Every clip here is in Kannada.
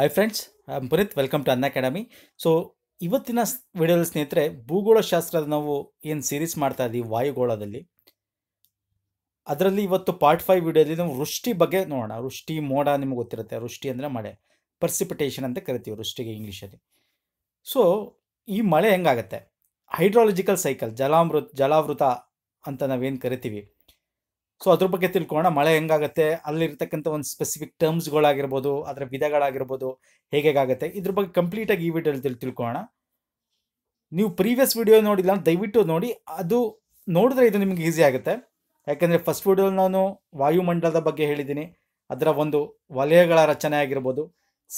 hi friends I Puneet welcome to Anna academy so ಇವತ್ತಿನ ವಿಡಿಯೋದಲ್ಲಿ ಸ್ನೇಹಿತರೆ ಭೂಗೋಳಶಾಸ್ತ್ರದ ನಾವು ಏನು ಸೀರೀಸ್ ಮಾಡ್ತಾ ಇದ್ದೀವಿ ವಾಯುಗೋಳದಲ್ಲಿ ಅದರಲ್ಲಿ ಇವತ್ತು ಪಾರ್ಟ್ ಫೈವ್ ವಿಡಿಯೋದಲ್ಲಿ ನಾವು ವೃಷ್ಟಿ ಬಗ್ಗೆ ನೋಡೋಣ ವೃಷ್ಟಿ ಮೋಡ ನಿಮ್ಗೆ ಗೊತ್ತಿರುತ್ತೆ ವೃಷ್ಟಿ ಅಂದರೆ ಮಳೆ ಪರ್ಸಿಪಿಟೇಷನ್ ಅಂತ ಕರಿತೀವಿ ವೃಷ್ಟಿಗೆ ಇಂಗ್ಲೀಷಲ್ಲಿ ಸೊ ಈ ಮಳೆ ಹೆಂಗಾಗತ್ತೆ ಹೈಡ್ರಾಲಜಿಕಲ್ ಸೈಕಲ್ ಜಲಾಮೃತ ಜಲಾವೃತ ಅಂತ ನಾವೇನು ಕರಿತೀವಿ ಸೊ ಅದ್ರ ಬಗ್ಗೆ ತಿಳ್ಕೊಳ್ಳೋಣ ಮಳೆ ಹೆಂಗಾಗುತ್ತೆ ಅಲ್ಲಿರ್ತಕ್ಕಂಥ ಒಂದು ಸ್ಪೆಸಿಫಿಕ್ ಟರ್ಮ್ಸ್ಗಳಾಗಿರ್ಬೋದು ಅದರ ವಿಧಗಳಾಗಿರ್ಬೋದು ಹೇಗೆ ಹೇಗಾಗುತ್ತೆ ಇದ್ರ ಬಗ್ಗೆ ಕಂಪ್ಲೀಟಾಗಿ ಈ ವಿಡಿಯೋಲಿ ತಿಳ್ ನೀವು ಪ್ರೀವಿಯಸ್ ವಿಡಿಯೋ ನೋಡಿಲ್ಲ ದಯವಿಟ್ಟು ನೋಡಿ ಅದು ನೋಡಿದ್ರೆ ಇದು ನಿಮ್ಗೆ ಈಸಿ ಆಗುತ್ತೆ ಯಾಕೆಂದರೆ ಫಸ್ಟ್ ವಿಡಿಯೋಲಿ ನಾನು ವಾಯುಮಂಡಲದ ಬಗ್ಗೆ ಹೇಳಿದ್ದೀನಿ ಅದರ ಒಂದು ವಲಯಗಳ ರಚನೆ ಆಗಿರ್ಬೋದು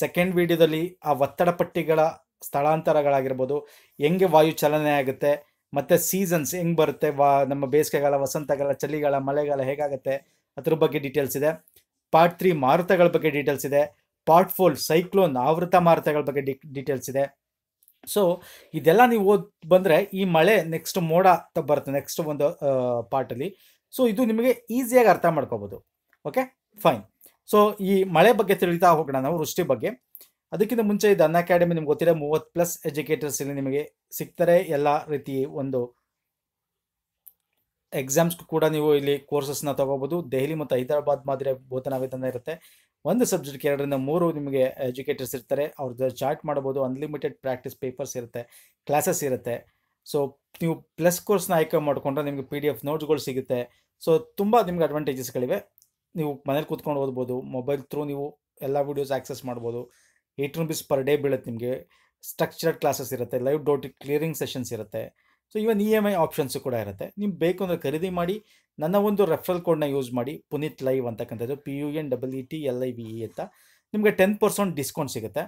ಸೆಕೆಂಡ್ ವಿಡಿಯೋದಲ್ಲಿ ಆ ಒತ್ತಡ ಪಟ್ಟಿಗಳ ಸ್ಥಳಾಂತರಗಳಾಗಿರ್ಬೋದು ಹೆಂಗೆ ವಾಯು ಚಲನೆ ಆಗುತ್ತೆ ಮತ್ತೆ ಸೀಸನ್ಸ್ ಹೆಂಗೆ ಬರುತ್ತೆ ವಾ ನಮ್ಮ ಬೇಸಿಗೆಗಾಲ ವಸಂತಗಾಲ ಚಳಿಗಾಲ ಮಳೆಗಾಲ ಹೇಗಾಗುತ್ತೆ ಅದ್ರ ಬಗ್ಗೆ ಡೀಟೇಲ್ಸ್ ಇದೆ ಪಾರ್ಟ್ ತ್ರೀ ಮಾರುತಗಳ ಬಗ್ಗೆ ಡೀಟೇಲ್ಸ್ ಇದೆ ಪಾರ್ಟ್ ಫೋರ್ ಸೈಕ್ಲೋನ್ ಆವೃತ ಮಾರುತಗಳ ಬಗ್ಗೆ ಡಿ ಡೀಟೇಲ್ಸ್ ಇದೆ ಸೊ ಇದೆಲ್ಲ ನೀವು ಓದ್ ಬಂದರೆ ಈ ಮಳೆ ನೆಕ್ಸ್ಟ್ ಮೋಡ ಬರುತ್ತೆ ನೆಕ್ಸ್ಟ್ ಒಂದು ಪಾರ್ಟಲ್ಲಿ ಸೊ ಇದು ನಿಮಗೆ ಈಸಿಯಾಗಿ ಅರ್ಥ ಮಾಡ್ಕೋಬೋದು ಓಕೆ ಫೈನ್ ಸೊ ಈ ಮಳೆ ಬಗ್ಗೆ ತಿಳಿತಾ ಹೋಗೋಣ ನಾವು ವೃಷ್ಟಿ ಬಗ್ಗೆ ಅದಕ್ಕಿಂತ ಮುಂಚೆ ಇದು ಅನ್ ಅಕಾಡೆಮಿ ನಿಮ್ಗೆ ಗೊತ್ತಿರೋ ಮೂವತ್ತು ಪ್ಲಸ್ ಎಜುಕೇಟರ್ಸ್ ಇಲ್ಲಿ ನಿಮಗೆ ಸಿಗ್ತಾರೆ ಎಲ್ಲ ರೀತಿ ಒಂದು ಎಕ್ಸಾಮ್ಸ್ ಕೂಡ ನೀವು ಇಲ್ಲಿ ಕೋರ್ಸಸ್ನ ತಗೋಬೋದು ದೆಹಲಿ ಮತ್ತು ಹೈದರಾಬಾದ್ ಮಾದರಿ ಬೋಧನಾವೇತನ ಇರುತ್ತೆ ಒಂದು ಸಬ್ಜೆಕ್ಟ್ಗೆ ಎರಡರಿಂದ ಮೂರು ನಿಮಗೆ ಎಜುಕೇಟರ್ಸ್ ಇರ್ತಾರೆ ಅವ್ರ ಚಾರ್ಟ್ ಮಾಡ್ಬೋದು ಅನ್ಲಿಮಿಟೆಡ್ ಪ್ರಾಕ್ಟೀಸ್ ಪೇಪರ್ಸ್ ಇರುತ್ತೆ ಕ್ಲಾಸಸ್ ಇರುತ್ತೆ ಸೊ ನೀವು ಪ್ಲಸ್ ಕೋರ್ಸ್ನ ಆಯ್ಕೆ ಮಾಡಿಕೊಂಡ್ರೆ ನಿಮಗೆ ಪಿ ಡಿ ಎಫ್ ನೋಟ್ಸ್ಗಳು ಸಿಗುತ್ತೆ ಸೊ ತುಂಬ ನಿಮ್ಗೆ ಅಡ್ವಾಂಟೇಜಸ್ಗಳಿವೆ ನೀವು ಮನೇಲಿ ಕೂತ್ಕೊಂಡು ಓದ್ಬೋದು ಮೊಬೈಲ್ ಥ್ರೂ ನೀವು ಎಲ್ಲ ವೀಡಿಯೋಸ್ ಆಕ್ಸೆಸ್ ಮಾಡ್ಬೋದು ಏಯ್ಟ್ ರುಪೀಸ್ ಪರ್ ಡೇ ಬೀಳುತ್ತೆ ನಿಮಗೆ ಸ್ಟ್ರಕ್ಚರ್ಡ್ ಕ್ಲಾಸಸ್ ಇರುತ್ತೆ ಲೈವ್ ಡೋಟಿ ಕ್ಲಿಯರಿಂಗ್ ಸೆಷನ್ಸ್ ಇರುತ್ತೆ so even E M I options ಕೂಡ ಇರುತ್ತೆ ನಿಮ್ಗೆ ಬೇಕು ಅಂದರೆ ಖರೀದಿ ಮಾಡಿ ನನ್ನ ಒಂದು ರೆಫರಲ್ ಕೋಡ್ನ ಯೂಸ್ ಮಾಡಿ ಪುನೀತ್ ಲೈವ್ ಅಂತಕ್ಕಂಥದ್ದು P U N double E T L I V E ಅಂತ ನಿಮಗೆ ಟೆನ್ ಪರ್ಸೆಂಟ್ ಡಿಸ್ಕೌಂಟ್ ಸಿಗುತ್ತೆ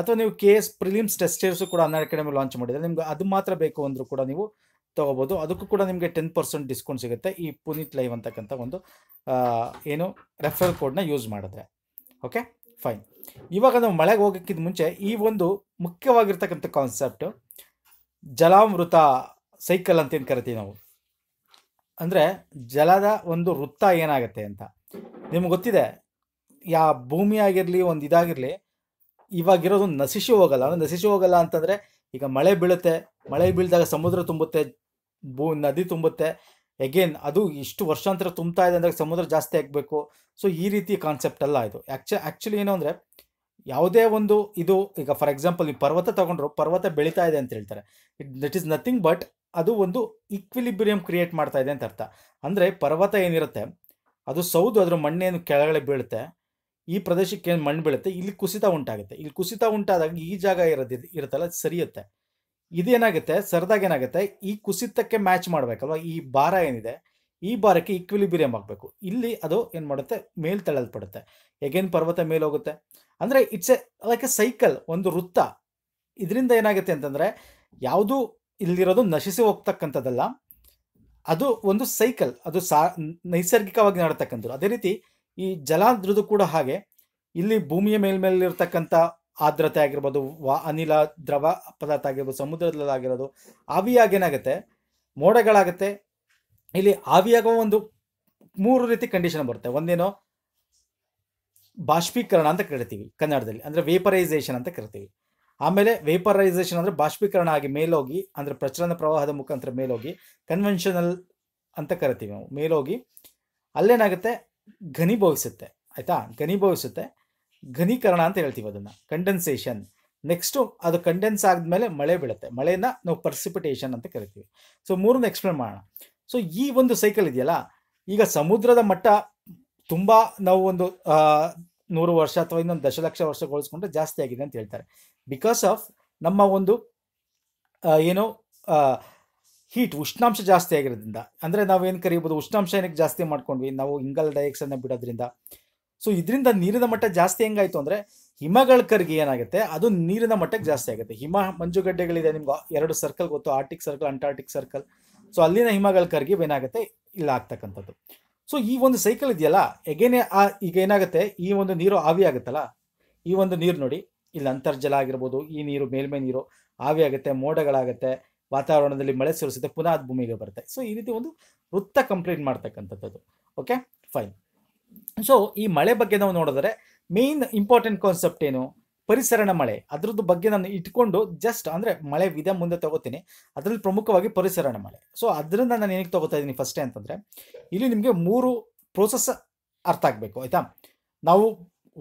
ಅಥವಾ ನೀವು ಕೆ ಎಸ್ ಪ್ರಿಲಿಮ್ಸ್ ಟೆಸ್ಟೇರ್ಸು ಕೂಡ ಅನ್ನ ಅಕಾಡೆಮಿ ಲಾಂಚ್ ಮಾಡಿದರೆ ನಿಮ್ಗೆ ಅದು ಮಾತ್ರ ಬೇಕು ಅಂದರೂ ಕೂಡ ನೀವು ತೊಗೋಬೋದು ಅದಕ್ಕೂ ಕೂಡ ನಿಮಗೆ ಟೆನ್ ಪರ್ಸೆಂಟ್ ಡಿಸ್ಕೌಂಟ್ ಸಿಗುತ್ತೆ ಈ ಪುನೀತ್ ಲೈವ್ ಅಂತಕ್ಕಂಥ ಒಂದು ಏನು ರೆಫರಲ್ ಕೋಡ್ನ ಯೂಸ್ ಮಾಡಿದ್ರೆ ಓಕೆ ಫೈನ್ ಇವಾಗ ನಾವು ಮಳೆಗೆ ಹೋಗೋಕ್ಕಿಂತ ಮುಂಚೆ ಈ ಒಂದು ಮುಖ್ಯವಾಗಿರ್ತಕ್ಕಂಥ ಕಾನ್ಸೆಪ್ಟ್ ಜಲಾಮೃತ ಸೈಕಲ್ ಅಂತ ಏನು ಕರಿತೀವಿ ನಾವು ಅಂದರೆ ಜಲದ ಒಂದು ವೃತ್ತ ಏನಾಗುತ್ತೆ ಅಂತ ನಿಮ್ಗೆ ಗೊತ್ತಿದೆ ಯಾ ಭೂಮಿ ಆಗಿರಲಿ ಒಂದು ಇದಾಗಿರಲಿ ಇವಾಗಿರೋದು ನಶಿಸಿ ಹೋಗಲ್ಲ ಅಂದರೆ ನಶಿಸಿ ಹೋಗಲ್ಲ ಅಂತಂದರೆ ಈಗ ಮಳೆ ಬೀಳುತ್ತೆ ಮಳೆ ಬೀಳಿದಾಗ ಸಮುದ್ರ ತುಂಬುತ್ತೆ ಭೂ ನದಿ ತುಂಬುತ್ತೆ ಎಗೇನ್ ಅದು ಇಷ್ಟು ವರ್ಷಾಂತರ ತುಂಬ್ತಾ ಇದೆ ಅಂದರೆ ಸಮುದ್ರ ಜಾಸ್ತಿ ಆಗಬೇಕು ಸೊ ಈ ರೀತಿ ಕಾನ್ಸೆಪ್ಟ್ ಅಲ್ಲ ಇದು ಆ್ಯಕ್ಚು ಆ್ಯಕ್ಚುಲಿ ಏನು ಅಂದರೆ ಯಾವುದೇ ಒಂದು ಇದು ಈಗ ಫಾರ್ ಎಕ್ಸಾಂಪಲ್ ನೀವು ಪರ್ವತ ತಗೊಂಡ್ರು ಪರ್ವತ ಬೆಳೀತಾ ಇದೆ ಅಂತ ಹೇಳ್ತಾರೆ it that is nothing but ಅದು ಒಂದು ಈಕ್ವಿಲಿಬ್ರಿಯಂ ಕ್ರಿಯೇಟ್ ಮಾಡ್ತಾ ಇದೆ ಅಂತ ಅರ್ಥ ಅಂದರೆ ಪರ್ವತ ಏನಿರುತ್ತೆ ಅದು ಸೌದು ಅದರ ಮಣ್ಣೇನು ಕೆಳಗಡೆ ಬೀಳುತ್ತೆ ಈ ಪ್ರದೇಶಕ್ಕೆ ಏನು ಮಣ್ಣು ಬೀಳುತ್ತೆ ಇಲ್ಲಿ ಕುಸಿತ ಉಂಟಾಗುತ್ತೆ ಇಲ್ಲಿ ಕುಸಿತ ಉಂಟಾದಾಗ ಈ ಜಾಗ ಇರೋದಿದೆ ಇರುತ್ತಲ್ಲ ಸರಿಯುತ್ತೆ ಇದೇನಾಗುತ್ತೆ ಸರದಾಗ ಏನಾಗುತ್ತೆ ಈ ಕುಸಿತಕ್ಕೆ ಮ್ಯಾಚ್ ಮಾಡಬೇಕಲ್ವ ಈ ಭಾರ ಏನಿದೆ ಈ ಭಾರಕ್ಕೆ ಬಿರಿಯಮ್ ಆಗಬೇಕು ಇಲ್ಲಿ ಅದು ಏನು ಮಾಡುತ್ತೆ ಮೇಲ್ ತಳ್ಳಲ್ಪಡುತ್ತೆ ಎಗೇನ್ ಪರ್ವತ ಮೇಲೆ ಹೋಗುತ್ತೆ ಅಂದರೆ it's a like a cycle ಒಂದು ವೃತ್ತ ಇದರಿಂದ ಏನಾಗುತ್ತೆ ಅಂತಂದರೆ ಯಾವುದು ಇಲ್ಲಿರೋದು ನಶಿಸಿ ಹೋಗ್ತಕ್ಕಂಥದ್ದಲ್ಲ ಅದು ಒಂದು ಸೈಕಲ್ ಅದು ಸಾ ನೈಸರ್ಗಿಕವಾಗಿ ನಡತಕ್ಕಂಥದ್ದು ಅದೇ ರೀತಿ ಈ ಜಲಾದ್ರದ್ದು ಕೂಡ ಹಾಗೆ ಇಲ್ಲಿ ಭೂಮಿಯ ಮೇಲ್ಮೇಲಿರ್ತಕ್ಕಂಥ ಆರ್ದ್ರತೆ ಆಗಿರ್ಬೋದು ವಾ ಅನಿಲ ದ್ರವ ಪದಾರ್ಥ ಆಗಿರ್ಬೋದು ಸಮುದ್ರದಲ್ಲಾಗಿರೋದು ಆವಿಯಾಗಿ ಏನಾಗುತ್ತೆ ಮೋಡಗಳಾಗುತ್ತೆ ಇಲ್ಲಿ ಆವಿಯಾಗೋ ಒಂದು ಮೂರು ರೀತಿ ಕಂಡೀಷನ್ ಬರುತ್ತೆ ಒಂದೇನೋ ಬಾಷ್ಪೀಕರಣ ಅಂತ ಕರಿತೀವಿ ಕನ್ನಡದಲ್ಲಿ ಅಂದರೆ ವೇಪರೈಸೇಷನ್ ಅಂತ ಕರಿತೀವಿ ಆಮೇಲೆ ವೇಪರೈಸೇಷನ್ ಅಂದರೆ ಬಾಷ್ಪೀಕರಣ ಆಗಿ ಮೇಲೋಗಿ ಅಂದರೆ ಪ್ರಚಲನ ಪ್ರವಾಹದ ಮುಖಾಂತರ ಮೇಲೋಗಿ ಕನ್ವೆನ್ಷನಲ್ ಅಂತ ಕರಿತೀವಿ ನಾವು ಮೇಲೋಗಿ ಅಲ್ಲೇನಾಗುತ್ತೆ ಘನೀಭವಿಸುತ್ತೆ ಆಯಿತಾ ಘನಿಭವಿಸುತ್ತೆ ಘನೀಕರಣ ಅಂತ ಹೇಳ್ತೀವಿ ಅದನ್ನು ಕಂಡೆನ್ಸೇಷನ್ ನೆಕ್ಸ್ಟು ಅದು ಕಂಡೆನ್ಸ್ ಆದಮೇಲೆ ಮಳೆ ಬೀಳುತ್ತೆ ಮಳೆನ ನಾವು ಪರ್ಸಿಪಿಟೇಷನ್ ಅಂತ ಕರಿತೀವಿ ಸೊ ಮೂರನ್ನ ಎಕ್ಸ್ಪ್ಲೇನ್ ಮಾಡೋಣ ಸೊ ಈ ಒಂದು ಸೈಕಲ್ ಇದೆಯಲ್ಲ ಈಗ ಸಮುದ್ರದ ಮಟ್ಟ ತುಂಬ ನಾವು ಒಂದು ನೂರು ವರ್ಷ ಅಥವಾ ಇನ್ನೊಂದು ದಶಲಕ್ಷ ವರ್ಷಗೊಳಿಸ್ಕೊಂಡ್ರೆ ಜಾಸ್ತಿ ಆಗಿದೆ ಅಂತ ಹೇಳ್ತಾರೆ ಬಿಕಾಸ್ ಆಫ್ ನಮ್ಮ ಒಂದು ಏನು ಹೀಟ್ ಉಷ್ಣಾಂಶ ಜಾಸ್ತಿ ಆಗಿರೋದ್ರಿಂದ ಅಂದರೆ ನಾವೇನು ಕರಿಬೋದು ಉಷ್ಣಾಂಶ ಏನಕ್ಕೆ ಜಾಸ್ತಿ ಮಾಡ್ಕೊಂಡ್ವಿ ನಾವು ಇಂಗಲ್ ಡೈಆಕ್ಸೈಡ್ನ ಬಿಡೋದ್ರಿಂದ ಸೊ ಇದರಿಂದ ನೀರಿನ ಮಟ್ಟ ಜಾಸ್ತಿ ಹೆಂಗಾಯಿತು ಅಂದರೆ ಹಿಮಗಳ ಕರ್ಗೆ ಏನಾಗುತ್ತೆ ಅದು ನೀರಿನ ಮಟ್ಟಕ್ಕೆ ಜಾಸ್ತಿ ಆಗುತ್ತೆ ಹಿಮ ಮಂಜುಗಡ್ಡೆಗಳಿದೆ ನಿಮ್ಗೆ ಎರಡು ಸರ್ಕಲ್ ಗೊತ್ತು Arctic circle Antarctic circle so ಅಲ್ಲಿನ ಹಿಮಗಳ ಕರ್ಗೆ ಏನಾಗುತ್ತೆ ಇಲ್ಲ ಆಗ್ತಕ್ಕಂಥದ್ದು ಸೊ ಈ ಒಂದು ಸೈಕಲ್ ಇದೆಯಲ್ಲ ಎಗೇನೆ ಆ ಈಗ ಏನಾಗುತ್ತೆ ಈ ಒಂದು ನೀರು ಆವಿ ಆಗುತ್ತಲ್ಲ ಈ ಒಂದು ನೀರು ನೋಡಿ ಇಲ್ಲಿ ಅಂತರ್ಜಲ ಆಗಿರ್ಬೋದು ಈ ನೀರು ಮೇಲ್ಮೈ ನೀರು ಆವಿ ಆಗುತ್ತೆ ಮೋಡಗಳಾಗುತ್ತೆ ವಾತಾವರಣದಲ್ಲಿ ಮಳೆ ಸುರಿಸುತ್ತೆ ಪುನಃ ಭೂಮಿಗೆ ಬರುತ್ತೆ ಸೊ ಈ ರೀತಿ ಒಂದು ವೃತ್ತ ಕಂಪ್ಲೀಟ್ ಮಾಡ್ತಕ್ಕಂಥದ್ದು ಓಕೆ ಫೈನ್ ಸೊ ಈ ಮಳೆ ಬಗ್ಗೆ ನಾವು ನೋಡಿದ್ರೆ ಮೇನ್ ಇಂಪಾರ್ಟೆಂಟ್ ಕಾನ್ಸೆಪ್ಟ್ ಏನು ಪರಿಸರಣ ಮಳೆ ಅದ್ರದ್ದು ಬಗ್ಗೆ ನಾನು ಇಟ್ಕೊಂಡು ಜಸ್ಟ್ ಅಂದರೆ ಮಳೆ ವಿಧ ಮುಂದೆ ತಗೋತೀನಿ ಅದರಲ್ಲಿ ಪ್ರಮುಖವಾಗಿ ಪರಿಸರಣ ಮಳೆ ಸೊ ಅದರಿಂದ ನಾನು ಏನಕ್ಕೆ ತಗೋತಾ ಇದ್ದೀನಿ ಫಸ್ಟ್ ಅಂತಂದರೆ ಇಲ್ಲಿ ನಿಮಗೆ ಮೂರು ಪ್ರೋಸೆಸ್ ಅರ್ಥ ಆಗಬೇಕು ಆಯಿತಾ ನಾವು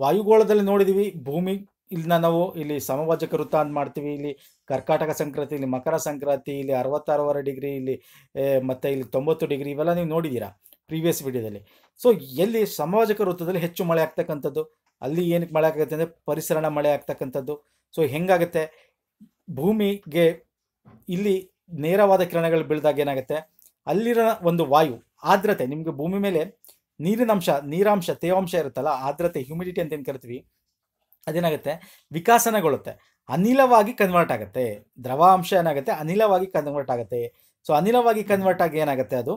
ವಾಯುಗೋಳದಲ್ಲಿ ನೋಡಿದ್ದೀವಿ ಭೂಮಿ ಇಲ್ಲಿನ ನಾವು ಇಲ್ಲಿ ಸಮಭಾಜಕ ವೃತ್ತ ಅಂತ ಮಾಡ್ತೀವಿ ಇಲ್ಲಿ ಕರ್ಕಾಟಕ ಸಂಕ್ರಾಂತಿ ಇಲ್ಲಿ ಮಕರ ಸಂಕ್ರಾಂತಿ ಇಲ್ಲಿ ಅರವತ್ತಾರೂವರೆ ಡಿಗ್ರಿ ಇಲ್ಲಿ ಮತ್ತು ಇಲ್ಲಿ ತೊಂಬತ್ತು ಡಿಗ್ರಿ ಇವೆಲ್ಲ ನೀವು ನೋಡಿದ್ದೀರಾ ಪ್ರೀವಿಯಸ್ ವಿಡಿಯೋದಲ್ಲಿ ಸೊ ಎಲ್ಲಿ ಸಮಾಜಕ ವೃತ್ತದಲ್ಲಿ ಹೆಚ್ಚು ಮಳೆ ಆಗ್ತಕ್ಕಂಥದ್ದು ಅಲ್ಲಿ ಏನಕ್ಕೆ ಮಳೆ ಆಗುತ್ತೆ ಅಂದರೆ ಪರಿಸರಣ ಮಳೆ ಆಗ್ತಕ್ಕಂಥದ್ದು ಸೊ ಹೆಂಗಾಗುತ್ತೆ ಭೂಮಿಗೆ ಇಲ್ಲಿ ನೇರವಾದ ಕಿರಣಗಳು ಬೀಳ್ದಾಗ ಏನಾಗುತ್ತೆ ಅಲ್ಲಿರೋ ಒಂದು ವಾಯು ಆದ್ರತೆ ನಿಮಗೆ ಭೂಮಿ ಮೇಲೆ ನೀರಿನಂಶ ನೀರಾಂಶ ತೇವಾಂಶ ಇರುತ್ತಲ್ಲ ಆದ್ರತೆ ಹ್ಯುಮಿಡಿಟಿ ಅಂತ ಏನು ಕರಿತೀವಿ ಅದೇನಾಗುತ್ತೆ ವಿಕಾಸನಗೊಳ್ಳುತ್ತೆ ಅನಿಲವಾಗಿ ಕನ್ವರ್ಟ್ ಆಗುತ್ತೆ ಅಂಶ ಏನಾಗುತ್ತೆ ಅನಿಲವಾಗಿ ಕನ್ವರ್ಟ್ ಆಗುತ್ತೆ ಸೊ ಅನಿಲವಾಗಿ ಕನ್ವರ್ಟ್ ಆಗಿ ಏನಾಗುತ್ತೆ ಅದು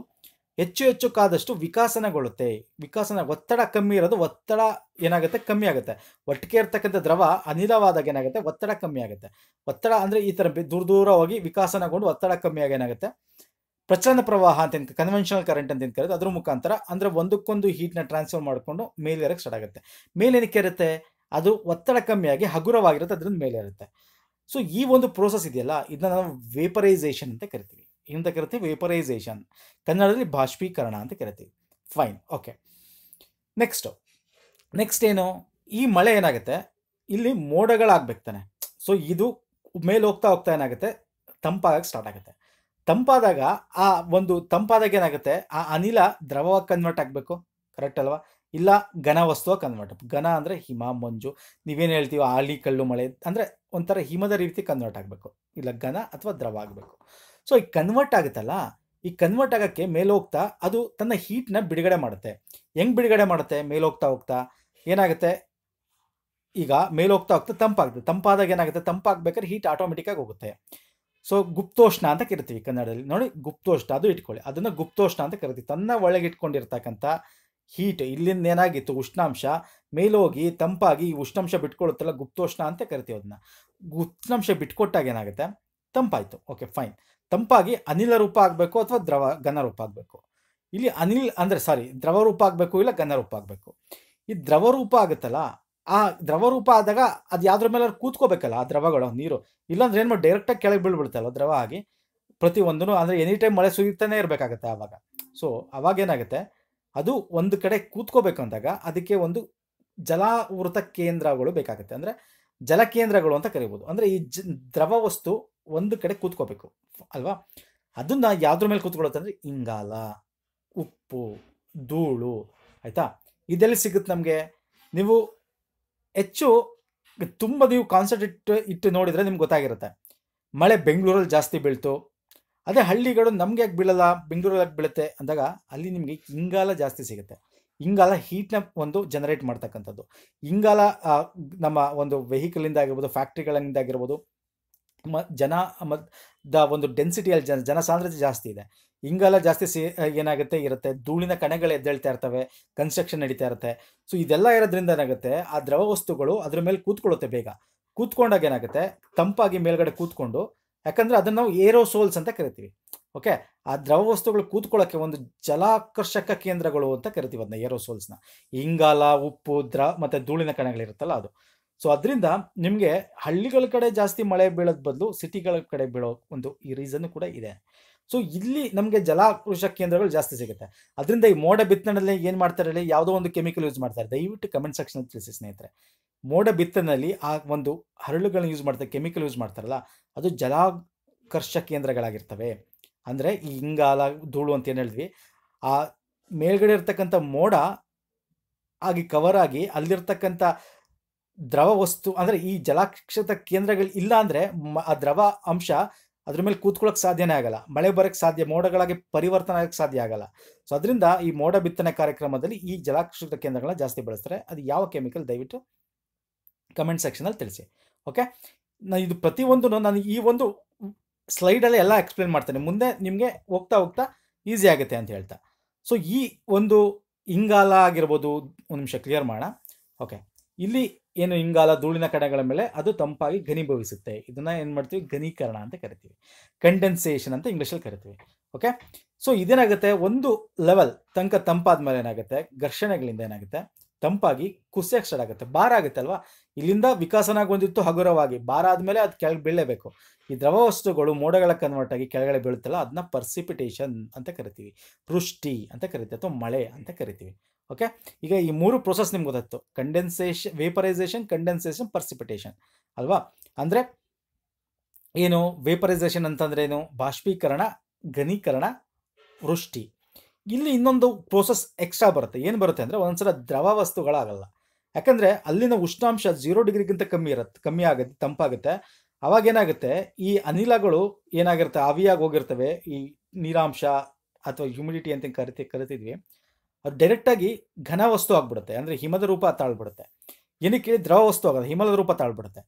ಹೆಚ್ಚು ಹೆಚ್ಚು ಕಾದಷ್ಟು ವಿಕಾಸನಗೊಳ್ಳುತ್ತೆ ವಿಕಾಸನ ಒತ್ತಡ ಕಮ್ಮಿ ಇರೋದು ಒತ್ತಡ ಏನಾಗುತ್ತೆ ಕಮ್ಮಿ ಆಗುತ್ತೆ ಒಟ್ಟಿಗೆ ಇರ್ತಕ್ಕಂಥ ದ್ರವ ಅನಿಲವಾದಾಗ ಏನಾಗುತ್ತೆ ಒತ್ತಡ ಕಮ್ಮಿ ಆಗುತ್ತೆ ಒತ್ತಡ ಅಂದರೆ ಈ ಥರ ದೂರ ದೂರ ಹೋಗಿ ವಿಕಾಸನಗೊಂಡು ಒತ್ತಡ ಕಮ್ಮಿಯಾಗಿ ಏನಾಗುತ್ತೆ ಪ್ರಚಲನ ಪ್ರವಾಹ ಅಂತ ಕನ್ವೆನ್ಷನಲ್ ಕರೆಂಟ್ ಅಂತ ಏನು ಕರೆಯೋದು ಅದ್ರ ಮುಖಾಂತರ ಅಂದರೆ ಒಂದಕ್ಕೊಂದು ಹೀಟ್ನ ಟ್ರಾನ್ಸ್ಫರ್ ಮಾಡಿಕೊಂಡು ಮೇಲೆ ಇರೋಕ್ಕೆ ಸ್ಟಾರ್ಟ್ ಆಗುತ್ತೆ ಮೇಲೇನಕ್ಕೆ ಇರುತ್ತೆ ಅದು ಒತ್ತಡ ಕಮ್ಮಿಯಾಗಿ ಹಗುರವಾಗಿರುತ್ತೆ ಅದರಿಂದ ಮೇಲೆ ಇರುತ್ತೆ ಸೊ ಈ ಒಂದು ಪ್ರೋಸೆಸ್ ಇದೆಯಲ್ಲ ಇದನ್ನ ನಾವು ವೇಪರೈಸೇಷನ್ ಅಂತ ಕರಿತೀವಿ ಇಂದ ಕರಿತೀವಿ ವೇಪರೈಸೇಷನ್ ಕನ್ನಡದಲ್ಲಿ ಬಾಷ್ಪೀಕರಣ ಅಂತ ಕರಿತೀವಿ ಫೈನ್ ಓಕೆ ನೆಕ್ಸ್ಟು ನೆಕ್ಸ್ಟ್ ಏನು ಈ ಮಳೆ ಏನಾಗುತ್ತೆ ಇಲ್ಲಿ ಮೋಡಗಳಾಗಬೇಕು ತಾನೆ ಸೊ ಇದು ಮೇಲೆ ಹೋಗ್ತಾ ಹೋಗ್ತಾ ಏನಾಗುತ್ತೆ ತಂಪಾಗಕ್ಕೆ ಸ್ಟಾರ್ಟ್ ಆಗುತ್ತೆ ತಂಪಾದಾಗ ಆ ಒಂದು ತಂಪಾದಾಗ ಏನಾಗುತ್ತೆ ಆ ಅನಿಲ ದ್ರವವಾಗಿ ಕನ್ವರ್ಟ್ ಆಗಬೇಕು ಕರೆಕ್ಟ್ ಅಲ್ವಾ ಇಲ್ಲ ಘನ ವಸ್ತುವ ಕನ್ವರ್ಟ್ ಘನ ಅಂದರೆ ಹಿಮ ಮಂಜು ನೀವೇನು ಹೇಳ್ತೀವೋ ಆಳಿ ಕಲ್ಲು ಮಳೆ ಅಂದರೆ ಒಂಥರ ಹಿಮದ ರೀತಿ ಕನ್ವರ್ಟ್ ಆಗಬೇಕು ಇಲ್ಲ ಘನ ಅಥವಾ ದ್ರವ ಆಗಬೇಕು ಸೊ ಈ ಕನ್ವರ್ಟ್ ಆಗುತ್ತಲ್ಲ ಈ ಕನ್ವರ್ಟ್ ಆಗೋಕ್ಕೆ ಮೇಲೋಗ್ತಾ ಅದು ತನ್ನ ಹೀಟ್ನ ಬಿಡುಗಡೆ ಮಾಡುತ್ತೆ ಹೆಂಗೆ ಬಿಡುಗಡೆ ಮಾಡುತ್ತೆ ಮೇಲೋಗ್ತಾ ಹೋಗ್ತಾ ಏನಾಗುತ್ತೆ ಈಗ ಮೇಲೋಗ್ತಾ ಹೋಗ್ತಾ ತಂಪಾಗುತ್ತೆ ತಂಪಾದಾಗ ಏನಾಗುತ್ತೆ ತಂಪಾಗಬೇಕಾದ್ರೆ ಹೀಟ್ ಆಟೋಮೆಟಿಕ್ಕಾಗಿ ಹೋಗುತ್ತೆ ಸೊ ಗುಪ್ತೋಷ್ಣ ಅಂತ ಕರಿತೀವಿ ಕನ್ನಡದಲ್ಲಿ ನೋಡಿ ಗುಪ್ತೋಷ್ಣ ಅದು ಇಟ್ಕೊಳ್ಳಿ ಅದನ್ನು ಗುಪ್ತೋಷ್ಣ ಅಂತ ಕರಿತೀವಿ ತನ್ನ ಒಳಗೆ ಇಟ್ಕೊಂಡಿರ್ತಕ್ಕಂಥ ಹೀಟ್ ಇಲ್ಲಿಂದ ಏನಾಗಿತ್ತು ಉಷ್ಣಾಂಶ ಮೇಲೋಗಿ ತಂಪಾಗಿ ಈ ಉಷ್ಣಾಂಶ ಬಿಟ್ಕೊಳ್ಳುತ್ತಲ್ಲ ಗುಪ್ತೋಷ್ಣ ಅಂತ ಕರಿತೀವಿ ಅದನ್ನ ಉಷ್ಣಾಂಶ ಬಿಟ್ಕೊಟ್ಟಾಗ ಏನಾಗುತ್ತೆ ತಂಪಾಯಿತು ಓಕೆ ಫೈನ್ ತಂಪಾಗಿ ಅನಿಲ ರೂಪ ಆಗಬೇಕು ಅಥವಾ ದ್ರವ ಘನ ರೂಪ ಆಗಬೇಕು ಇಲ್ಲಿ ಅನಿಲ್ ಅಂದರೆ ಸಾರಿ ದ್ರವ ರೂಪ ಆಗಬೇಕು ಇಲ್ಲ ಘನ ರೂಪ ಆಗಬೇಕು ಈ ದ್ರವ ರೂಪ ಆಗುತ್ತಲ್ಲ ಆ ದ್ರವ ರೂಪ ಆದಾಗ ಅದು ಯಾವ್ದ್ರ ಮೇಲೆ ಕೂತ್ಕೋಬೇಕಲ್ಲ ಆ ದ್ರವಗಳು ನೀರು ಇಲ್ಲಾಂದ್ರೆ ಏನು ಮಾಡಿ ಡೈರೆಕ್ಟಾಗಿ ಕೆಳಗೆ ಬೀಳ್ಬಿಡ್ತಲ್ಲ ದ್ರವ ಆಗಿ ಒಂದು ಅಂದರೆ ಎನಿ ಟೈಮ್ ಮಳೆ ಸುರಿತಾನೆ ಇರಬೇಕಾಗತ್ತೆ ಆವಾಗ ಸೊ ಅವಾಗೇನಾಗುತ್ತೆ ಅದು ಒಂದು ಕಡೆ ಕೂತ್ಕೋಬೇಕು ಅಂದಾಗ ಅದಕ್ಕೆ ಒಂದು ಜಲಾವೃತ ಕೇಂದ್ರಗಳು ಬೇಕಾಗುತ್ತೆ ಅಂದರೆ ಜಲಕೇಂದ್ರಗಳು ಅಂತ ಕರಿಬೋದು ಅಂದರೆ ಈ ಜ ದ್ರವ ವಸ್ತು ಒಂದು ಕಡೆ ಕೂತ್ಕೋಬೇಕು ಅಲ್ವಾ ಅದನ್ನ ಯಾವ್ದ್ರ ಮೇಲೆ ಕೂತ್ಕೊಳ್ಳುತ್ತಂದ್ರೆ ಇಂಗಾಲ ಉಪ್ಪು ಧೂಳು ಆಯ್ತಾ ಇದೆಲ್ಲ ಸಿಗುತ್ತೆ ನಮಗೆ ನೀವು ಹೆಚ್ಚು ತುಂಬ ನೀವು ಕಾನ್ಸಂಟ್ರೇಟ್ ಇಟ್ಟು ನೋಡಿದರೆ ನಿಮ್ಗೆ ಗೊತ್ತಾಗಿರುತ್ತೆ ಮಳೆ ಬೆಂಗಳೂರಲ್ಲಿ ಜಾಸ್ತಿ ಬೀಳ್ತು ಅದೇ ಹಳ್ಳಿಗಳು ನಮ್ಗೆ ಯಾಕೆ ಬೀಳಲ್ಲ ಬೆಂಗಳೂರಲ್ಲಿ ಯಾಕೆ ಬೀಳುತ್ತೆ ಅಂದಾಗ ಅಲ್ಲಿ ನಿಮಗೆ ಇಂಗಾಲ ಜಾಸ್ತಿ ಸಿಗುತ್ತೆ ಇಂಗಾಲ ಹೀಟ್ನ ಒಂದು ಜನರೇಟ್ ಮಾಡ್ತಕ್ಕಂಥದ್ದು ಇಂಗಾಲ ನಮ್ಮ ಒಂದು ವೆಹಿಕಲಿಂದ ಆಗಿರ್ಬೋದು ಫ್ಯಾಕ್ಟ್ರಿಗಳಿಂದ ಆಗಿರ್ಬೋದು ಮ ಜನ ಮದ ದ ಒಂದು ಡೆನ್ಸಿಟಿಯಲ್ಲಿ ಜನ ಜನ ಸಾಂದ್ರತೆ ಜಾಸ್ತಿ ಇದೆ ಹಿಂಗೆಲ್ಲ ಜಾಸ್ತಿ ಸಿ ಏನಾಗುತ್ತೆ ಇರುತ್ತೆ ಧೂಳಿನ ಕಣಗಳು ಎದ್ದೇಳ್ತಾ ಇರ್ತವೆ ಕನ್ಸ್ಟ್ರಕ್ಷನ್ ನಡೀತಾ ಇರುತ್ತೆ ಸೊ ಇದೆಲ್ಲ ಇರೋದ್ರಿಂದ ಏನಾಗುತ್ತೆ ಆ ದ್ರವ ವಸ್ತುಗಳು ಅದ್ರ ಮೇಲೆ ಕೂತ್ಕೊಳ್ಳುತ್ತೆ ಬೇಗ ಕೂತ್ಕೊಂಡಾಗ ಏನಾಗುತ್ತೆ ತಂಪಾಗಿ ಮೇಲ್ಗಡೆ ಕೂತ್ಕೊಂಡು ಯಾಕಂದ್ರೆ ಅದನ್ನ ನಾವು ಏರೋಸೋಲ್ಸ್ ಅಂತ ಕರಿತೀವಿ ಓಕೆ ಆ ದ್ರವ ವಸ್ತುಗಳು ಕೂತ್ಕೊಳ್ಳೋಕೆ ಒಂದು ಜಲಾಕರ್ಷಕ ಕೇಂದ್ರಗಳು ಅಂತ ಕರಿತೀವಿ ಅದನ್ನ ಏರೋಸೋಲ್ಸ್ನ ಇಂಗಾಲ ಉಪ್ಪು ದ್ರ ಮತ್ತೆ ಧೂಳಿನ ಕಣಗಳಿರುತ್ತಲ್ಲ ಅದು ಸೊ ಅದರಿಂದ ನಿಮಗೆ ಹಳ್ಳಿಗಳ ಕಡೆ ಜಾಸ್ತಿ ಮಳೆ ಬೀಳೋದ್ ಬದಲು ಸಿಟಿಗಳ ಕಡೆ ಬೀಳೋ ಒಂದು ಈ ರೀಸನ್ ಕೂಡ ಇದೆ ಸೊ ಇಲ್ಲಿ ನಮಗೆ ಜಲಾಕೃಷ ಕೇಂದ್ರಗಳು ಜಾಸ್ತಿ ಸಿಗುತ್ತೆ ಅದರಿಂದ ಈ ಮೋಡ ಬಿತ್ತನೆಯಲ್ಲಿ ಏನು ಮಾಡ್ತಾರೆ ಯಾವುದೋ ಒಂದು ಕೆಮಿಕಲ್ ಯೂಸ್ ಮಾಡ್ತಾರೆ ದಯವಿಟ್ಟು ಕಮೆಂಟ್ ಸೆಕ್ಷನ್ ತಿಳಿಸಿ ಸ್ನೇಹಿತರೆ ಮೋಡ ಬಿತ್ತನಲ್ಲಿ ಆ ಒಂದು ಹರಳುಗಳನ್ನ ಯೂಸ್ ಮಾಡ್ತಾರೆ ಕೆಮಿಕಲ್ ಯೂಸ್ ಮಾಡ್ತಾರಲ್ಲ ಅದು ಜಲಾಕರ್ಷ ಕೇಂದ್ರಗಳಾಗಿರ್ತವೆ ಅಂದರೆ ಈ ಇಂಗಾಲ ಧೂಳು ಅಂತ ಏನು ಹೇಳಿದ್ವಿ ಆ ಮೇಲ್ಗಡೆ ಇರ್ತಕ್ಕಂಥ ಮೋಡ ಆಗಿ ಕವರ್ ಆಗಿ ಅಲ್ಲಿರ್ತಕ್ಕಂಥ ದ್ರವ ವಸ್ತು ಅಂದರೆ ಈ ಜಲಾಕ್ಷತ ಕೇಂದ್ರಗಳು ಇಲ್ಲ ಅಂದರೆ ಆ ದ್ರವ ಅಂಶ ಅದ್ರ ಮೇಲೆ ಕೂತ್ಕೊಳ್ಳೋಕೆ ಸಾಧ್ಯನೇ ಆಗಲ್ಲ ಮಳೆ ಬರೋಕ್ಕೆ ಸಾಧ್ಯ ಮೋಡಗಳಾಗಿ ಪರಿವರ್ತನೆ ಆಗಕ್ಕೆ ಸಾಧ್ಯ ಆಗಲ್ಲ ಸೊ ಅದರಿಂದ ಈ ಮೋಡ ಬಿತ್ತನೆ ಕಾರ್ಯಕ್ರಮದಲ್ಲಿ ಈ ಜಲಾಕ್ಷತ ಕೇಂದ್ರಗಳನ್ನ ಜಾಸ್ತಿ ಬಳಸ್ತಾರೆ ಅದು ಯಾವ ಕೆಮಿಕಲ್ ದಯವಿಟ್ಟು ಕಮೆಂಟ್ ಅಲ್ಲಿ ತಿಳಿಸಿ ಓಕೆ ನಾನು ಇದು ಪ್ರತಿಯೊಂದು ನಾನು ಈ ಒಂದು ಸ್ಲೈಡಲ್ಲೇ ಎಲ್ಲ ಎಕ್ಸ್ಪ್ಲೇನ್ ಮಾಡ್ತೇನೆ ಮುಂದೆ ನಿಮಗೆ ಹೋಗ್ತಾ ಹೋಗ್ತಾ ಈಸಿ ಆಗುತ್ತೆ ಅಂತ ಹೇಳ್ತಾ ಸೊ ಈ ಒಂದು ಇಂಗಾಲ ಆಗಿರ್ಬೋದು ಒಂದು ನಿಮಿಷ ಕ್ಲಿಯರ್ ಮಾಡೋಣ ಓಕೆ ಇಲ್ಲಿ ಏನು ಇಂಗಾಲ ಧೂಳಿನ ಕಣಗಳ ಮೇಲೆ ಅದು ತಂಪಾಗಿ ಘನೀಭವಿಸುತ್ತೆ ಇದನ್ನ ಏನು ಮಾಡ್ತೀವಿ ಘನೀಕರಣ ಅಂತ ಕರಿತೀವಿ ಕಂಡೆನ್ಸೇಷನ್ ಅಂತ ಇಂಗ್ಲೀಷಲ್ಲಿ ಕರಿತೀವಿ ಓಕೆ ಸೊ ಇದೇನಾಗುತ್ತೆ ಒಂದು ಲೆವೆಲ್ ತಂಕ ತಂಪಾದ ಮೇಲೆ ಏನಾಗುತ್ತೆ ಘರ್ಷಣೆಗಳಿಂದ ಏನಾಗುತ್ತೆ ತಂಪಾಗಿ ಕುಸಿಯಕ್ಕೆ ಸ್ಟಾರ್ಟ್ ಆಗುತ್ತೆ ಭಾರ ಆಗುತ್ತೆ ಅಲ್ವಾ ಇಲ್ಲಿಂದ ವಿಕಾಸನ ಬಂದಿತ್ತು ಹಗುರವಾಗಿ ಬಾರ ಆದಮೇಲೆ ಅದು ಕೆಳಗೆ ಬೀಳಲೇಬೇಕು ಈ ದ್ರವ ವಸ್ತುಗಳು ಮೋಡಗಳ ಕನ್ವರ್ಟ್ ಆಗಿ ಕೆಳಗಡೆ ಬೀಳುತ್ತಲ್ಲ ಅದನ್ನ ಪರ್ಸಿಪಿಟೇಷನ್ ಅಂತ ಕರಿತೀವಿ ವೃಷ್ಟಿ ಅಂತ ಕರಿತೀವಿ ಅಥವಾ ಮಳೆ ಅಂತ ಕರಿತೀವಿ ಓಕೆ ಈಗ ಈ ಮೂರು ಪ್ರೊಸೆಸ್ ನಿಮ್ಗೆ ಗೊತ್ತಿತ್ತು ಕಂಡೆನ್ಸೇಷನ್ ವೇಪರೈಸೇಷನ್ ಕಂಡೆನ್ಸೇಷನ್ ಪರ್ಸಿಪಿಟೇಷನ್ ಅಲ್ವಾ ಅಂದರೆ ಏನು ವೇಪರೈಸೇಷನ್ ಅಂತಂದ್ರೆ ಏನು ಬಾಷ್ಪೀಕರಣ ಘನೀಕರಣ ವೃಷ್ಟಿ ಇಲ್ಲಿ ಇನ್ನೊಂದು ಪ್ರೋಸೆಸ್ ಎಕ್ಸ್ಟ್ರಾ ಬರುತ್ತೆ ಏನು ಬರುತ್ತೆ ಅಂದರೆ ಒಂದ್ಸಲ ದ್ರವ ವಸ್ತುಗಳಾಗಲ್ಲ ಯಾಕಂದರೆ ಅಲ್ಲಿನ ಉಷ್ಣಾಂಶ ಜೀರೋ ಡಿಗ್ರಿಗಿಂತ ಕಮ್ಮಿ ಇರುತ್ತೆ ಕಮ್ಮಿ ಆಗುತ್ತೆ ತಂಪಾಗುತ್ತೆ ಅವಾಗ ಏನಾಗುತ್ತೆ ಈ ಅನಿಲಗಳು ಏನಾಗಿರುತ್ತೆ ಆವಿಯಾಗಿ ಹೋಗಿರ್ತವೆ ಈ ನೀರಾಂಶ ಅಥವಾ ಹ್ಯುಮಿಡಿಟಿ ಅಂತ ಕರಿತಿ ಕರಿತಿದ್ವಿ ಅದು ಡೈರೆಕ್ಟಾಗಿ ಘನ ವಸ್ತು ಆಗಿಬಿಡುತ್ತೆ ಅಂದರೆ ಹಿಮದ ರೂಪ ತಾಳ್ಬಿಡುತ್ತೆ ಏನಕ್ಕೆ ದ್ರವ ವಸ್ತು ಆಗೋದು ಹಿಮದ ರೂಪ ತಾಳ್ಬಿಡುತ್ತೆ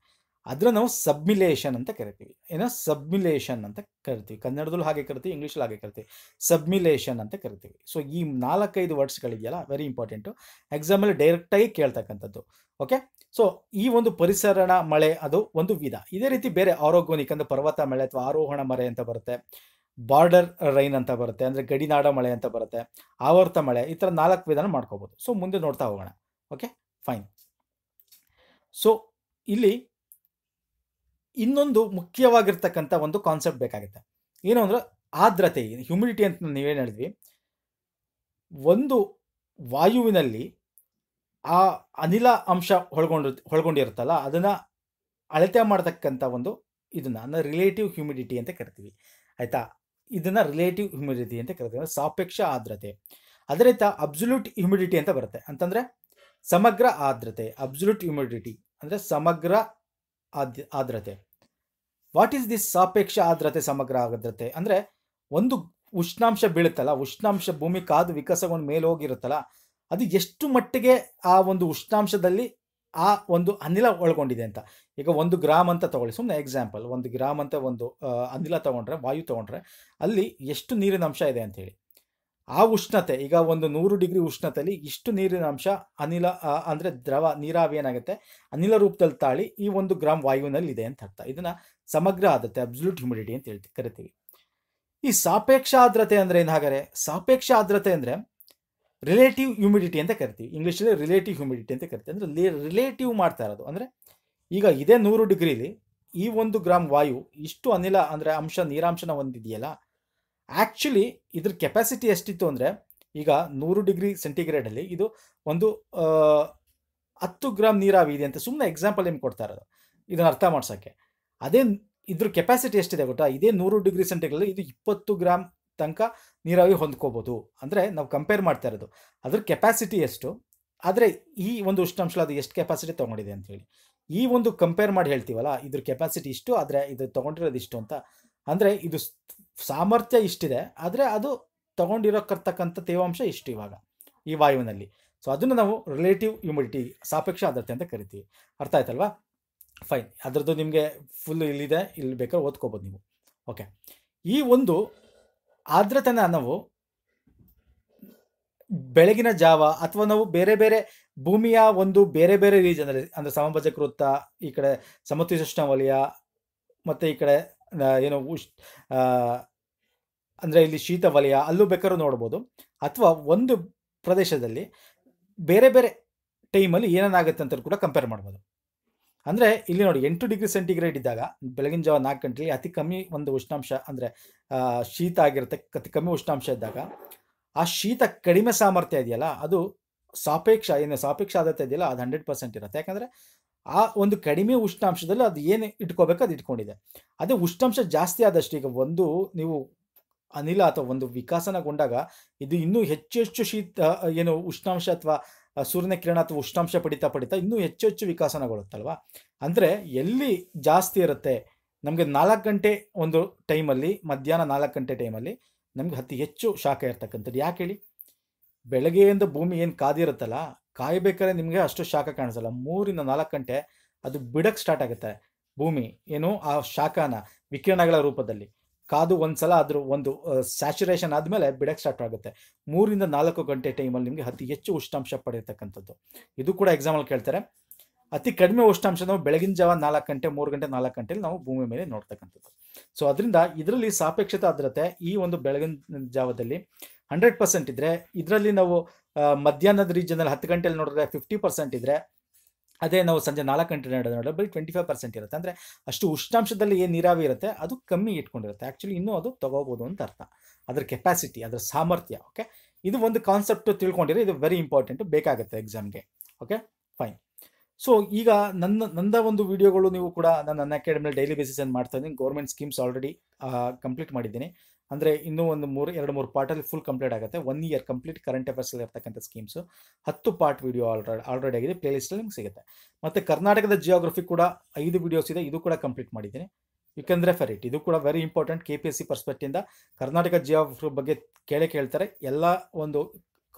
ಅದ್ರ ನಾವು ಸಬ್ಮಿಲೇಷನ್ ಅಂತ ಕರಿತೀವಿ ಏನೋ ಸಬ್ಮಿಲೇಷನ್ ಅಂತ ಕರಿತೀವಿ ಕನ್ನಡದಲ್ಲೂ ಹಾಗೆ ಕರಿತೀವಿ ಇಂಗ್ಲೀಷಲ್ಲಿ ಹಾಗೆ ಕರಿತೀವಿ ಸಬ್ಮಿಲೇಷನ್ ಅಂತ ಕರಿತೀವಿ ಸೊ ಈ ನಾಲ್ಕೈದು ವರ್ಡ್ಸ್ಗಳಿದೆಯಲ್ಲ ವೆರಿ ಇಂಪಾರ್ಟೆಂಟು ಎಕ್ಸಾಮಲ್ಲಿ ಡೈರೆಕ್ಟಾಗಿ ಕೇಳ್ತಕ್ಕಂಥದ್ದು ಓಕೆ ಸೊ ಈ ಒಂದು ಪರಿಸರಣ ಮಳೆ ಅದು ಒಂದು ವಿಧ ಇದೇ ರೀತಿ ಬೇರೆ ಆರೋಗ್ಯ ಅಂದರೆ ಪರ್ವತ ಮಳೆ ಅಥವಾ ಆರೋಹಣ ಮಳೆ ಅಂತ ಬರುತ್ತೆ ಬಾರ್ಡರ್ ರೈನ್ ಅಂತ ಬರುತ್ತೆ ಅಂದರೆ ಗಡಿನಾಡ ಮಳೆ ಅಂತ ಬರುತ್ತೆ ಆವರ್ತ ಮಳೆ ಈ ಥರ ನಾಲ್ಕು ವಿಧಾನ ಮಾಡ್ಕೋಬೋದು ಸೊ ಮುಂದೆ ನೋಡ್ತಾ ಹೋಗೋಣ ಓಕೆ ಫೈನ್ ಸೊ ಇಲ್ಲಿ ಇನ್ನೊಂದು ಮುಖ್ಯವಾಗಿರ್ತಕ್ಕಂಥ ಒಂದು ಕಾನ್ಸೆಪ್ಟ್ ಬೇಕಾಗುತ್ತೆ ಏನು ಅಂದರೆ ಆರ್ದ್ರತೆ ಹ್ಯುಮಿಡಿಟಿ ಅಂತ ನೀವೇನು ಹೇಳಿದ್ವಿ ಒಂದು ವಾಯುವಿನಲ್ಲಿ ಆ ಅನಿಲ ಅಂಶ ಒಳಗೊಂಡಿರ್ ಒಳಗೊಂಡಿರುತ್ತಲ್ಲ ಅದನ್ನು ಅಳತೆ ಮಾಡತಕ್ಕಂಥ ಒಂದು ಇದನ್ನು ರಿಲೇಟಿವ್ ಹ್ಯುಮಿಡಿಟಿ ಅಂತ ಕರಿತೀವಿ ಆಯಿತಾ ಇದನ್ನ ರಿಲೇಟಿವ್ ಹ್ಯುಮಿಡಿಟಿ ಅಂತ ಕರಿತೀವಿ ಸಾಪೇಕ್ಷ ಆರ್ದ್ರತೆ ಅದೇ ರೀತಿ ಅಬ್ಸುಲ್ಯೂಟ್ ಹ್ಯುಮಿಡಿಟಿ ಅಂತ ಬರುತ್ತೆ ಅಂತಂದ್ರೆ ಸಮಗ್ರ ಆರ್ದ್ರತೆ ಅಬ್ಸುಲ್ಯೂಟ್ ಹ್ಯುಮಿಡಿಟಿ ಅಂದ್ರೆ ಸಮಗ್ರ ಆದ್ಯ ಆರ್ದ್ರತೆ ವಾಟ್ ಈಸ್ ದಿಸ್ ಸಾಪೇಕ್ಷ ಆರ್ದ್ರತೆ ಸಮಗ್ರ ಆರ್ದ್ರತೆ ಅಂದ್ರೆ ಒಂದು ಉಷ್ಣಾಂಶ ಬೀಳುತ್ತಲ್ಲ ಉಷ್ಣಾಂಶ ಭೂಮಿ ಕಾದು ವಿಕಸಗೊಂಡು ಮೇಲೆ ಹೋಗಿರುತ್ತಲ್ಲ ಅದು ಎಷ್ಟು ಮಟ್ಟಿಗೆ ಆ ಒಂದು ಉಷ್ಣಾಂಶದಲ್ಲಿ ಆ ಒಂದು ಅನಿಲ ಒಳಗೊಂಡಿದೆ ಅಂತ ಈಗ ಒಂದು ಗ್ರಾಮ್ ಅಂತ ತಗೊಳ್ಳಿ ಸುಮ್ಮನೆ ಎಕ್ಸಾಂಪಲ್ ಒಂದು ಗ್ರಾಮ್ ಅಂತ ಒಂದು ಅನಿಲ ತೊಗೊಂಡ್ರೆ ವಾಯು ತಗೊಂಡ್ರೆ ಅಲ್ಲಿ ಎಷ್ಟು ನೀರಿನ ಅಂಶ ಇದೆ ಹೇಳಿ ಆ ಉಷ್ಣತೆ ಈಗ ಒಂದು ನೂರು ಡಿಗ್ರಿ ಉಷ್ಣತೆಯಲ್ಲಿ ಇಷ್ಟು ನೀರಿನ ಅಂಶ ಅನಿಲ ಅಂದರೆ ದ್ರವ ನೀರಾವಿ ಏನಾಗುತ್ತೆ ಅನಿಲ ರೂಪದಲ್ಲಿ ತಾಳಿ ಈ ಒಂದು ಗ್ರಾಮ್ ವಾಯುವಿನಲ್ಲಿ ಇದೆ ಅಂತ ಅರ್ಥ ಇದನ್ನು ಸಮಗ್ರ ಆದ್ರತೆ ಅಬ್ಸಲ್ಯೂಟ್ ಹ್ಯುಮಿಡಿಟಿ ಅಂತ ಹೇಳ್ತೀವಿ ಕರಿತೀವಿ ಈ ಸಾಪೇಕ್ಷ ಆದ್ರತೆ ಅಂದರೆ ಏನು ಸಾಪೇಕ್ಷ ಆದ್ರತೆ ಅಂದರೆ ರಿಲೇಟಿವ್ ಹ್ಯೂಮಿಡಿಟಿ ಅಂತ ಕರಿತೀವಿ ಇಂಗ್ಲೀಷಲ್ಲಿ ರಿಲೇಟಿವ್ ಹ್ಯುಮಿಡಿಟಿ ಅಂತ ಕರಿತೀವಿ ಅಂದರೆ ರಿಲೇಟಿವ್ ಮಾಡ್ತಾ ಇರೋದು ಅಂದರೆ ಈಗ ಇದೇ ನೂರು ಡಿಗ್ರೀಲಿ ಈ ಒಂದು ಗ್ರಾಮ್ ವಾಯು ಇಷ್ಟು ಅನಿಲ ಅಂದರೆ ಅಂಶ ನೀರಾಂಶನ ಹೊಂದಿದೆಯಲ್ಲ ಆ್ಯಕ್ಚುಲಿ ಇದ್ರ ಕೆಪಾಸಿಟಿ ಎಷ್ಟಿತ್ತು ಅಂದರೆ ಈಗ ನೂರು ಡಿಗ್ರಿ ಸೆಂಟಿಗ್ರೇಡಲ್ಲಿ ಇದು ಒಂದು ಹತ್ತು ಗ್ರಾಮ್ ಇದೆ ಅಂತ ಸುಮ್ಮನೆ ಎಕ್ಸಾಂಪಲ್ ನಿಮ್ಗೆ ಕೊಡ್ತಾ ಇರೋದು ಇದನ್ನು ಅರ್ಥ ಮಾಡ್ಸೋಕ್ಕೆ ಅದೇ ಇದ್ರ ಕೆಪಾಸಿಟಿ ಎಷ್ಟಿದೆ ಗೊತ್ತಾ ಇದೇ ನೂರು ಡಿಗ್ರಿ ಸೆಂಟಿಗ್ರೇಡಲ್ಲಿ ಇದು ಇಪ್ಪತ್ತು ಗ್ರಾಮ್ ತನಕ ನೀರಾವರಿ ಹೊಂದ್ಕೋಬೋದು ಅಂದರೆ ನಾವು ಕಂಪೇರ್ ಮಾಡ್ತಾ ಇರೋದು ಅದ್ರ ಕೆಪಾಸಿಟಿ ಎಷ್ಟು ಆದರೆ ಈ ಒಂದು ಉಷ್ಣಾಂಶ ಅದು ಎಷ್ಟು ಕೆಪಾಸಿಟಿ ತೊಗೊಂಡಿದೆ ಅಂತೇಳಿ ಈ ಒಂದು ಕಂಪೇರ್ ಮಾಡಿ ಹೇಳ್ತೀವಲ್ಲ ಇದ್ರ ಕೆಪಾಸಿಟಿ ಇಷ್ಟು ಆದರೆ ಇದು ತೊಗೊಂಡಿರೋದು ಇಷ್ಟು ಅಂತ ಅಂದರೆ ಇದು ಸಾಮರ್ಥ್ಯ ಇಷ್ಟಿದೆ ಆದರೆ ಅದು ತೊಗೊಂಡಿರೋಕ್ಕರ್ತಕ್ಕಂಥ ತೇವಾಂಶ ಇಷ್ಟು ಇವಾಗ ಈ ವಾಯುವಿನಲ್ಲಿ ಸೊ ಅದನ್ನು ನಾವು ರಿಲೇಟಿವ್ ಹ್ಯುಮಿಡಿಟಿ ಸಾಪೇಕ್ಷ ಆದ್ರತೆ ಅಂತ ಕರಿತೀವಿ ಅರ್ಥ ಆಯ್ತಲ್ವಾ ಫೈನ್ ಅದರದ್ದು ನಿಮಗೆ ಫುಲ್ ಇಲ್ಲಿದೆ ಇಲ್ಲಿ ಬೇಕಾದ್ರೆ ಓದ್ಕೋಬೋದು ನೀವು ಓಕೆ ಈ ಒಂದು ಆರ್ದ್ರತೆನ ನಾವು ಬೆಳಗಿನ ಜಾವ ಅಥವಾ ನಾವು ಬೇರೆ ಬೇರೆ ಭೂಮಿಯ ಒಂದು ಬೇರೆ ಬೇರೆ ರೀಜನ್ ಅಂದರೆ ಸಮಭಜಕ ವೃತ್ತ ಈ ಕಡೆ ಸಮತೋಷ್ಣ ವಲಯ ಮತ್ತು ಈ ಕಡೆ ಏನು ಉಷ್ ಅಂದರೆ ಇಲ್ಲಿ ಶೀತ ವಲಯ ಅಲ್ಲೂ ಬೇಕಾದ್ರೂ ನೋಡ್ಬೋದು ಅಥವಾ ಒಂದು ಪ್ರದೇಶದಲ್ಲಿ ಬೇರೆ ಬೇರೆ ಟೈಮಲ್ಲಿ ಏನೇನಾಗುತ್ತೆ ಅಂತ ಕೂಡ ಕಂಪೇರ್ ಮಾಡ್ಬೋದು ಅಂದರೆ ಇಲ್ಲಿ ನೋಡಿ ಎಂಟು ಡಿಗ್ರಿ ಸೆಂಟಿಗ್ರೇಡ್ ಇದ್ದಾಗ ಬೆಳಗಿನ ಜಾವ ನಾಲ್ಕು ಗಂಟೆಲಿ ಅತಿ ಕಮ್ಮಿ ಒಂದು ಉಷ್ಣಾಂಶ ಅಂದರೆ ಶೀತ ಆಗಿರುತ್ತೆ ಅತಿ ಕಮ್ಮಿ ಉಷ್ಣಾಂಶ ಇದ್ದಾಗ ಆ ಶೀತ ಕಡಿಮೆ ಸಾಮರ್ಥ್ಯ ಇದೆಯಲ್ಲ ಅದು ಸಾಪೇಕ್ಷ ಏನು ಸಾಪೇಕ್ಷ ಆದತೆ ಇದೆಯಲ್ಲ ಅದು ಹಂಡ್ರೆಡ್ ಪರ್ಸೆಂಟ್ ಇರುತ್ತೆ ಯಾಕಂದ್ರೆ ಆ ಒಂದು ಕಡಿಮೆ ಉಷ್ಣಾಂಶದಲ್ಲಿ ಅದು ಏನು ಇಟ್ಕೋಬೇಕು ಅದು ಇಟ್ಕೊಂಡಿದೆ ಅದೇ ಉಷ್ಣಾಂಶ ಜಾಸ್ತಿ ಆದಷ್ಟು ಈಗ ಒಂದು ನೀವು ಅನಿಲ ಅಥವಾ ಒಂದು ವಿಕಾಸನಗೊಂಡಾಗ ಇದು ಇನ್ನೂ ಹೆಚ್ಚು ಹೆಚ್ಚು ಶೀತ ಏನು ಉಷ್ಣಾಂಶ ಅಥವಾ ಸೂರ್ಯನ ಕಿರಣ ಅಥವಾ ಉಷ್ಣಾಂಶ ಪಡಿತಾ ಪಡಿತಾ ಇನ್ನೂ ಹೆಚ್ಚು ಹೆಚ್ಚು ವಿಕಾಸನಗೊಳ್ಳುತ್ತಲ್ವಾ ಅಂದರೆ ಎಲ್ಲಿ ಜಾಸ್ತಿ ಇರುತ್ತೆ ನಮಗೆ ನಾಲ್ಕು ಗಂಟೆ ಒಂದು ಟೈಮಲ್ಲಿ ಮಧ್ಯಾಹ್ನ ನಾಲ್ಕು ಗಂಟೆ ಟೈಮಲ್ಲಿ ನಮಗೆ ಅತಿ ಹೆಚ್ಚು ಶಾಖ ಇರ್ತಕ್ಕಂಥದ್ದು ಯಾಕೆ ಹೇಳಿ ಬೆಳಗ್ಗೆಯಿಂದ ಭೂಮಿ ಏನು ಕಾದಿರುತ್ತಲ್ಲ ಕಾಯಬೇಕಾದ್ರೆ ನಿಮಗೆ ಅಷ್ಟು ಶಾಖ ಕಾಣಿಸಲ್ಲ ಮೂರಿಂದ ನಾಲ್ಕು ಗಂಟೆ ಅದು ಬಿಡಕ್ಕೆ ಸ್ಟಾರ್ಟ್ ಆಗುತ್ತೆ ಭೂಮಿ ಏನು ಆ ಶಾಖನ ವಿಕಿರಣಗಳ ರೂಪದಲ್ಲಿ ಕಾದು ಒಂದ್ಸಲ ಅದ್ರ ಒಂದು ಸ್ಯಾಚುರೇಷನ್ ಆದಮೇಲೆ ಬಿಡಕ್ಕೆ ಸ್ಟಾರ್ಟ್ ಆಗುತ್ತೆ ಮೂರಿಂದ ನಾಲ್ಕು ಗಂಟೆ ಟೈಮಲ್ಲಿ ನಿಮಗೆ ಅತಿ ಹೆಚ್ಚು ಉಷ್ಣಾಂಶ ಪಡೆಯತಕ್ಕಂಥದ್ದು ಇದು ಕೂಡ ಎಕ್ಸಾಮಲ್ಲಿ ಕೇಳ್ತಾರೆ ಅತಿ ಕಡಿಮೆ ಉಷ್ಣಾಂಶ ನಾವು ಬೆಳಗಿನ ಜಾವ ನಾಲ್ಕು ಗಂಟೆ ಮೂರು ಗಂಟೆ ನಾಲ್ಕು ಗಂಟೆಯಲ್ಲಿ ನಾವು ಭೂಮಿ ಮೇಲೆ ನೋಡ್ತಕ್ಕಂಥದ್ದು ಸೊ ಅದರಿಂದ ಇದರಲ್ಲಿ ಸಾಪೇಕ್ಷತೆ ಆದ್ರತೆ ಈ ಒಂದು ಬೆಳಗಿನ ಜಾವದಲ್ಲಿ ಹಂಡ್ರೆಡ್ ಪರ್ಸೆಂಟ್ ಇದ್ದರೆ ಇದರಲ್ಲಿ ನಾವು ಮಧ್ಯಾಹ್ನದ ರೀಜನಲ್ಲಿ ಹತ್ತು ಗಂಟೆಲಿ ನೋಡಿದ್ರೆ ಫಿಫ್ಟಿ ಪರ್ಸೆಂಟ್ ಇದ್ದರೆ ಅದೇ ನಾವು ಸಂಜೆ ನಾಲ್ಕು ಗಂಟೆ ನಡೆದ ಬರೀ ಟ್ವೆಂಟಿ ಫೈವ್ ಪರ್ಸೆಂಟ್ ಇರುತ್ತೆ ಅಂದರೆ ಅಷ್ಟು ಉಷ್ಣಾಂಶದಲ್ಲಿ ಏನು ನೀರಾವಿ ಇರುತ್ತೆ ಅದು ಕಮ್ಮಿ ಇಟ್ಕೊಂಡಿರುತ್ತೆ ಆ್ಯಕ್ಚುಲಿ ಇನ್ನೂ ಅದು ತಗೋಬೋದು ಅಂತ ಅರ್ಥ ಅದರ ಕೆಪಾಸಿಟಿ ಅದರ ಸಾಮರ್ಥ್ಯ ಓಕೆ ಇದು ಒಂದು ಕಾನ್ಸೆಪ್ಟ್ ತಿಳ್ಕೊಂಡಿರೋ ಇದು ವೆರಿ ಇಂಪಾರ್ಟೆಂಟ್ ಬೇಕಾಗುತ್ತೆ ಎಕ್ಸಾಮ್ಗೆ ಓಕೆ ಫೈನ್ ಸೊ ಈಗ ನನ್ನ ನಂದ ಒಂದು ವಿಡಿಯೋಗಳು ನೀವು ಕೂಡ ನನ್ನ ಅಕಾಡೆಮಿಯಲ್ಲಿ ಡೈಲಿ ಅಲ್ಲಿ ಮಾಡ್ತಾ ಇದ್ದೀನಿ ಗೌರ್ಮೆಂಟ್ ಸ್ಕೀಮ್ಸ್ ಆಲ್ರೆಡಿ ಕಂಪ್ಲೀಟ್ ಮಾಡಿದ್ದೀನಿ ಅಂದರೆ ಇನ್ನೂ ಒಂದು ಮೂರು ಎರಡು ಮೂರು ಪಾರ್ಟಲ್ಲಿ ಫುಲ್ ಕಂಪ್ಲೀಟ್ ಆಗುತ್ತೆ ಒನ್ ಇಯರ್ ಕಂಪ್ಲೀಟ್ ಕರೆಂಟ್ ಅಫೇರ್ಸಲ್ಲಿ ಇರ್ತಕ್ಕಂಥ ಸ್ಕೀಮ್ಸು ಹತ್ತು ಪಾರ್ಟ್ ವಿಡಿಯೋ ಆಲ್ರೆಡಿ ಆಲ್ರೆಡಿ ಆಗಿದೆ ಪ್ಲೇಲಿಸ್ಟಲ್ಲಿ ನಿಮ್ಗೆ ಸಿಗುತ್ತೆ ಮತ್ತು ಕರ್ನಾಟಕದ ಜಿಯೋಗ್ರಫಿ ಕೂಡ ಐದು ವಿಡಿಯೋಸ್ ಇದೆ ಇದು ಕೂಡ ಕಂಪ್ಲೀಟ್ ಮಾಡಿದ್ದೀನಿ ಯು ಕ್ಯಾನ್ ರೆಫರ್ ಇಟ್ ಇದು ಕೂಡ very important K P S C ಪರ್ಸ್ಪೆಕ್ಟಿಂದ ಕರ್ನಾಟಕ ಜಿಯೋಗ್ರಫಿ ಬಗ್ಗೆ ಕೇಳೇ ಕೇಳ್ತಾರೆ ಎಲ್ಲ ಒಂದು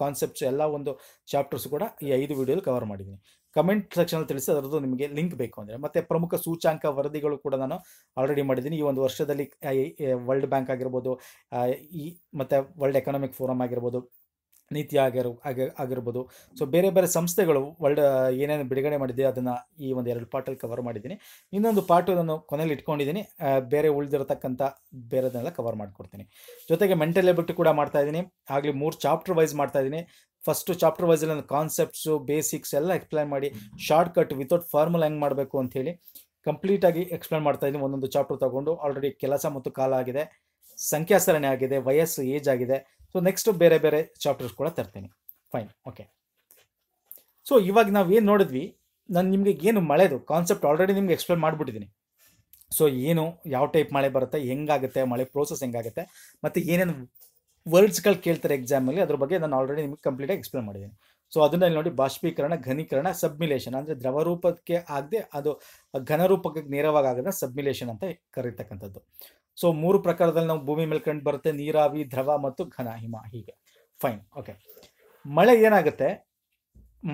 ಕಾನ್ಸೆಪ್ಟ್ಸ್ ಎಲ್ಲ ಒಂದು ಚಾಪ್ಟರ್ಸ್ ಕೂಡ ಈ ಐದು ವಿಡಿಯೋಲಿ ಕವರ್ ಮಾಡಿದ್ದೀನಿ ಕಮೆಂಟ್ ಸೆಕ್ಷನಲ್ಲಿ ತಿಳಿಸಿ ಅದರದ್ದು ನಿಮಗೆ ಲಿಂಕ್ ಬೇಕು ಅಂದರೆ ಮತ್ತು ಪ್ರಮುಖ ಸೂಚ್ಯಾಂಕ ವರದಿಗಳು ಕೂಡ ನಾನು ಆಲ್ರೆಡಿ ಮಾಡಿದ್ದೀನಿ ಈ ಒಂದು ವರ್ಷದಲ್ಲಿ ವರ್ಲ್ಡ್ ಬ್ಯಾಂಕ್ ಆಗಿರ್ಬೋದು ಈ ಮತ್ತು ವರ್ಲ್ಡ್ ಎಕನಾಮಿಕ್ ಫೋರಮ್ ಆಗಿರ್ಬೋದು ನೀತಿ ಆಗಿರೋ ಆಗಿ ಆಗಿರ್ಬೋದು ಸೊ ಬೇರೆ ಬೇರೆ ಸಂಸ್ಥೆಗಳು ವರ್ಲ್ಡ್ ಏನೇನು ಬಿಡುಗಡೆ ಮಾಡಿದೆ ಅದನ್ನು ಈ ಒಂದು ಎರಡು ಪಾರ್ಟಲ್ಲಿ ಕವರ್ ಮಾಡಿದ್ದೀನಿ ಇನ್ನೊಂದು ಪಾರ್ಟು ನಾನು ಕೊನೆಯಲ್ಲಿ ಇಟ್ಕೊಂಡಿದ್ದೀನಿ ಬೇರೆ ಉಳಿದಿರತಕ್ಕಂಥ ಬೇರೆದನ್ನೆಲ್ಲ ಕವರ್ ಮಾಡಿಕೊಡ್ತೀನಿ ಜೊತೆಗೆ ಮೆಂಟಲ್ ಎಬಿಲಿಟಿ ಕೂಡ ಮಾಡ್ತಾ ಆಗಲಿ ಮೂರು ಚಾಪ್ಟರ್ ವೈಸ್ ಮಾಡ್ತಾ ಫಸ್ಟು ಚಾಪ್ಟರ್ ವೈಸಲ್ಲಿ ನನ್ನ ಕಾನ್ಸೆಪ್ಟ್ಸು ಬೇಸಿಕ್ಸ್ ಎಲ್ಲ ಎಕ್ಸ್ಪ್ಲೈನ್ ಮಾಡಿ ಶಾರ್ಟ್ ಕಟ್ ವಿತೌಟ್ ಫಾರ್ಮುಲ್ ಹೆಂಗೆ ಮಾಡಬೇಕು ಅಂಥೇಳಿ ಕಂಪ್ಲೀಟಾಗಿ ಎಕ್ಸ್ಪ್ಲೈನ್ ಮಾಡ್ತಾ ಇದ್ದೀನಿ ಒಂದೊಂದು ಚಾಪ್ಟರ್ ತಗೊಂಡು ಆಲ್ರೆಡಿ ಕೆಲಸ ಮತ್ತು ಕಾಲ ಆಗಿದೆ ಸಂಖ್ಯಾಸರಣೆ ಆಗಿದೆ ವಯಸ್ಸು ಏಜ್ ಆಗಿದೆ ಸೊ ನೆಕ್ಸ್ಟ್ ಬೇರೆ ಬೇರೆ ಚಾಪ್ಟರ್ಸ್ ಕೂಡ ತರ್ತೀನಿ ಫೈನ್ ಓಕೆ ಸೊ ಇವಾಗ ನಾವು ಏನು ನೋಡಿದ್ವಿ ನಾನು ನಿಮಗೆ ಏನು ಮಳೆದು ಕಾನ್ಸೆಪ್ಟ್ ಆಲ್ರೆಡಿ ನಿಮ್ಗೆ ಎಕ್ಸ್ಪ್ಲೇನ್ ಮಾಡಿಬಿಟ್ಟಿದ್ದೀನಿ ಸೊ ಏನು ಯಾವ ಟೈಪ್ ಮಳೆ ಬರುತ್ತೆ ಹೆಂಗಾಗುತ್ತೆ ಮಳೆ ಪ್ರೋಸೆಸ್ ಹೆಂಗಾಗುತ್ತೆ ಮತ್ತು ಏನೇನು ವರ್ಡ್ಸ್ಗಳು ಕೇಳ್ತಾರೆ ಎಕ್ಸಾಮಲ್ಲಿ ಅದ್ರ ಬಗ್ಗೆ ನಾನು ಆಲ್ರೆಡಿ ನಿಮಗೆ ಕಂಪ್ಲೀಟಾಗಿ ಎಕ್ಸ್ಪ್ಲೇನ್ ಮಾಡಿದ್ದೀನಿ ಸೊ ಅದನ್ನ ಇಲ್ಲಿ ನೋಡಿ ಬಾಷ್ಪೀಕರಣ ಘನೀಕರಣ ಸಬ್ಮಿಲೇಷನ್ ಅಂದರೆ ದ್ರವರೂಪಕ್ಕೆ ಆಗದೆ ಅದು ಘನರೂಪಕ್ಕೆ ನೇರವಾಗಿ ಆಗದ ಸಬ್ಮಿಲೇಷನ್ ಅಂತ ಕರೀತಕ್ಕಂಥದ್ದು ಸೊ ಮೂರು ಪ್ರಕಾರದಲ್ಲಿ ನಾವು ಭೂಮಿ ಮೇಲೆ ಕಂಡು ಬರುತ್ತೆ ನೀರಾವಿ ದ್ರವ ಮತ್ತು ಘನ ಹಿಮ ಹೀಗೆ ಫೈನ್ ಓಕೆ ಮಳೆ ಏನಾಗುತ್ತೆ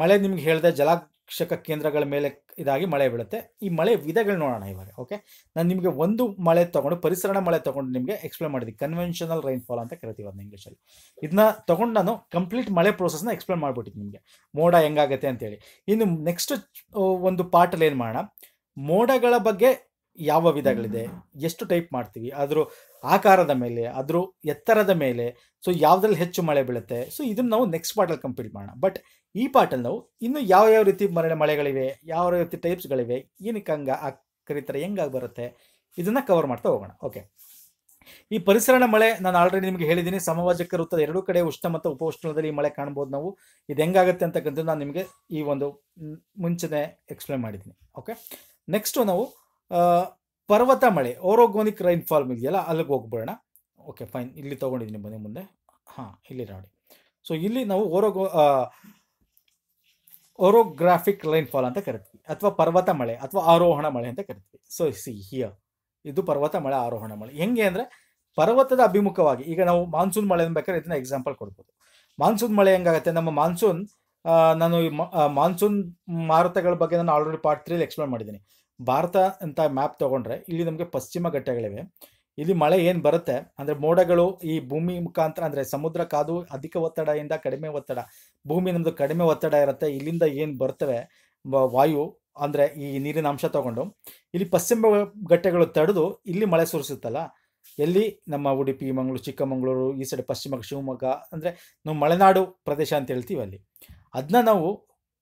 ಮಳೆ ನಿಮ್ಗೆ ಹೇಳಿದೆ ಜಲ ಶಿಕ್ಷಕ ಕೇಂದ್ರಗಳ ಮೇಲೆ ಇದಾಗಿ ಮಳೆ ಬೀಳುತ್ತೆ ಈ ಮಳೆ ವಿಧಗಳು ನೋಡೋಣ ಇವಾಗ ಓಕೆ ನಾನು ನಿಮಗೆ ಒಂದು ಮಳೆ ತೊಗೊಂಡು ಪರಿಸರಣ ಮಳೆ ತೊಗೊಂಡು ನಿಮಗೆ ಎಕ್ಸ್ಪ್ಲೇನ್ ಮಾಡಿದ್ದೀನಿ ಕನ್ವೆನ್ಷನಲ್ ರೈನ್ಫಾಲ್ ಅಂತ ಕರಿತೀವಿ ಅದನ್ನ ಇಂಗ್ಲೀಷಲ್ಲಿ ಇದನ್ನ ತೊಗೊಂಡು ನಾನು ಕಂಪ್ಲೀಟ್ ಮಳೆ ಪ್ರೋಸೆಸ್ನ ಎಕ್ಸ್ಪ್ಲೇನ್ ಮಾಡಿಬಿಟ್ಟಿದ್ದು ನಿಮಗೆ ಮೋಡ ಹೆಂಗಾಗತ್ತೆ ಅಂತೇಳಿ ಇನ್ನು ನೆಕ್ಸ್ಟ್ ಒಂದು ಪಾರ್ಟಲ್ಲಿ ಏನು ಮಾಡೋಣ ಮೋಡಗಳ ಬಗ್ಗೆ ಯಾವ ವಿಧಗಳಿದೆ ಎಷ್ಟು ಟೈಪ್ ಮಾಡ್ತೀವಿ ಆದರೂ ಆಕಾರದ ಮೇಲೆ ಅದ್ರ ಎತ್ತರದ ಮೇಲೆ ಸೊ ಯಾವುದ್ರಲ್ಲಿ ಹೆಚ್ಚು ಮಳೆ ಬೀಳುತ್ತೆ ಸೊ ಇದನ್ನು ನಾವು ನೆಕ್ಸ್ಟ್ ಪಾರ್ಟಲ್ಲಿ ಕಂಪ್ಲೀಟ್ ಮಾಡೋಣ ಬಟ್ ಈ ಪಾರ್ಟಲ್ಲಿ ನಾವು ಇನ್ನು ಯಾವ ಯಾವ ರೀತಿ ಮರಳೆ ಮಳೆಗಳಿವೆ ಯಾವ ಯಾವ ರೀತಿ ಟೈಪ್ಸ್ಗಳಿವೆ ಏನಕ್ಕೆ ಹಂಗೆ ಆ ಕರೀತಾರೆ ಹೆಂಗಾಗಿ ಬರುತ್ತೆ ಇದನ್ನು ಕವರ್ ಮಾಡ್ತಾ ಹೋಗೋಣ ಓಕೆ ಈ ಪರಿಸರಣ ಮಳೆ ನಾನು ಆಲ್ರೆಡಿ ನಿಮಗೆ ಹೇಳಿದ್ದೀನಿ ಸಮವಾಜಕ ವೃತ್ತದ ಎರಡೂ ಕಡೆ ಉಷ್ಣ ಮತ್ತು ಉಪೋಷ್ಣದಲ್ಲಿ ಈ ಮಳೆ ಕಾಣ್ಬೋದು ನಾವು ಇದು ಹೆಂಗಾಗುತ್ತೆ ಅಂತಕ್ಕಂಥದ್ದು ನಾನು ನಿಮಗೆ ಈ ಒಂದು ಮುಂಚೆನೆ ಎಕ್ಸ್ಪ್ಲೇನ್ ಮಾಡಿದ್ದೀನಿ ಓಕೆ ನೆಕ್ಸ್ಟು ನಾವು ಪರ್ವತ ಮಳೆ ಓರೋಗೋನಿಕ್ ರೈನ್ಫಾಲ್ ಇದೆಯಲ್ಲ ಅಲ್ಲಿಗೆ ಹೋಗ್ಬಿಡೋಣ ಓಕೆ ಫೈನ್ ಇಲ್ಲಿ ತೊಗೊಂಡಿದ್ದೀನಿ ಮನೆ ಮುಂದೆ ಹಾಂ ಇಲ್ಲಿ ನೋಡಿ ಸೊ ಇಲ್ಲಿ ನಾವು ಓರೋಗೋ ಓರೋಗ್ರಾಫಿಕ್ ರೈನ್ಫಾಲ್ ಅಂತ ಕರಿತೀವಿ ಅಥವಾ ಪರ್ವತ ಮಳೆ ಅಥವಾ ಆರೋಹಣ ಮಳೆ ಅಂತ ಕರಿತೀವಿ ಸೊ ಸಿ ಹಿಯರ್ ಇದು ಪರ್ವತ ಮಳೆ ಆರೋಹಣ ಮಳೆ ಹೆಂಗೆ ಅಂದರೆ ಪರ್ವತದ ಅಭಿಮುಖವಾಗಿ ಈಗ ನಾವು ಮಾನ್ಸೂನ್ ಮಳೆ ಬೇಕಾದ್ರೆ ಇದನ್ನ ಎಕ್ಸಾಂಪಲ್ ಕೊಡ್ಬೋದು ಮಾನ್ಸೂನ್ ಮಳೆ ಹೆಂಗಾಗತ್ತೆ ನಮ್ಮ ಮಾನ್ಸೂನ್ ನಾನು ಮಾನ್ಸೂನ್ ಮಾರುತಗಳ ಬಗ್ಗೆ ನಾನು ಆಲ್ರೆಡಿ ಪಾರ್ಟ್ ತ್ರೀಲಿ ಎಕ್ಸ್ಪ್ಲೇನ್ ಮಾಡಿದ್ದೀನಿ ಭಾರತ ಅಂತ ಮ್ಯಾಪ್ ತೊಗೊಂಡ್ರೆ ಇಲ್ಲಿ ನಮಗೆ ಪಶ್ಚಿಮ ಘಟ್ಟಗಳಿವೆ ಇಲ್ಲಿ ಮಳೆ ಏನು ಬರುತ್ತೆ ಅಂದರೆ ಮೋಡಗಳು ಈ ಭೂಮಿ ಮುಖಾಂತರ ಅಂದರೆ ಸಮುದ್ರ ಕಾದು ಅಧಿಕ ಒತ್ತಡದಿಂದ ಕಡಿಮೆ ಒತ್ತಡ ಭೂಮಿ ನಮ್ಮದು ಕಡಿಮೆ ಒತ್ತಡ ಇರುತ್ತೆ ಇಲ್ಲಿಂದ ಏನು ಬರ್ತವೆ ವಾಯು ಅಂದರೆ ಈ ನೀರಿನ ಅಂಶ ತಗೊಂಡು ಇಲ್ಲಿ ಪಶ್ಚಿಮ ಘಟ್ಟಗಳು ತಡೆದು ಇಲ್ಲಿ ಮಳೆ ಸುರಿಸುತ್ತಲ್ಲ ಎಲ್ಲಿ ನಮ್ಮ ಉಡುಪಿ ಮಂಗಳೂರು ಚಿಕ್ಕಮಂಗ್ಳೂರು ಈ ಸೈಡ್ ಪಶ್ಚಿಮ ಶಿವಮೊಗ್ಗ ಅಂದರೆ ನಾವು ಮಲೆನಾಡು ಪ್ರದೇಶ ಅಂತ ಹೇಳ್ತೀವಿ ಅಲ್ಲಿ ಅದನ್ನ ನಾವು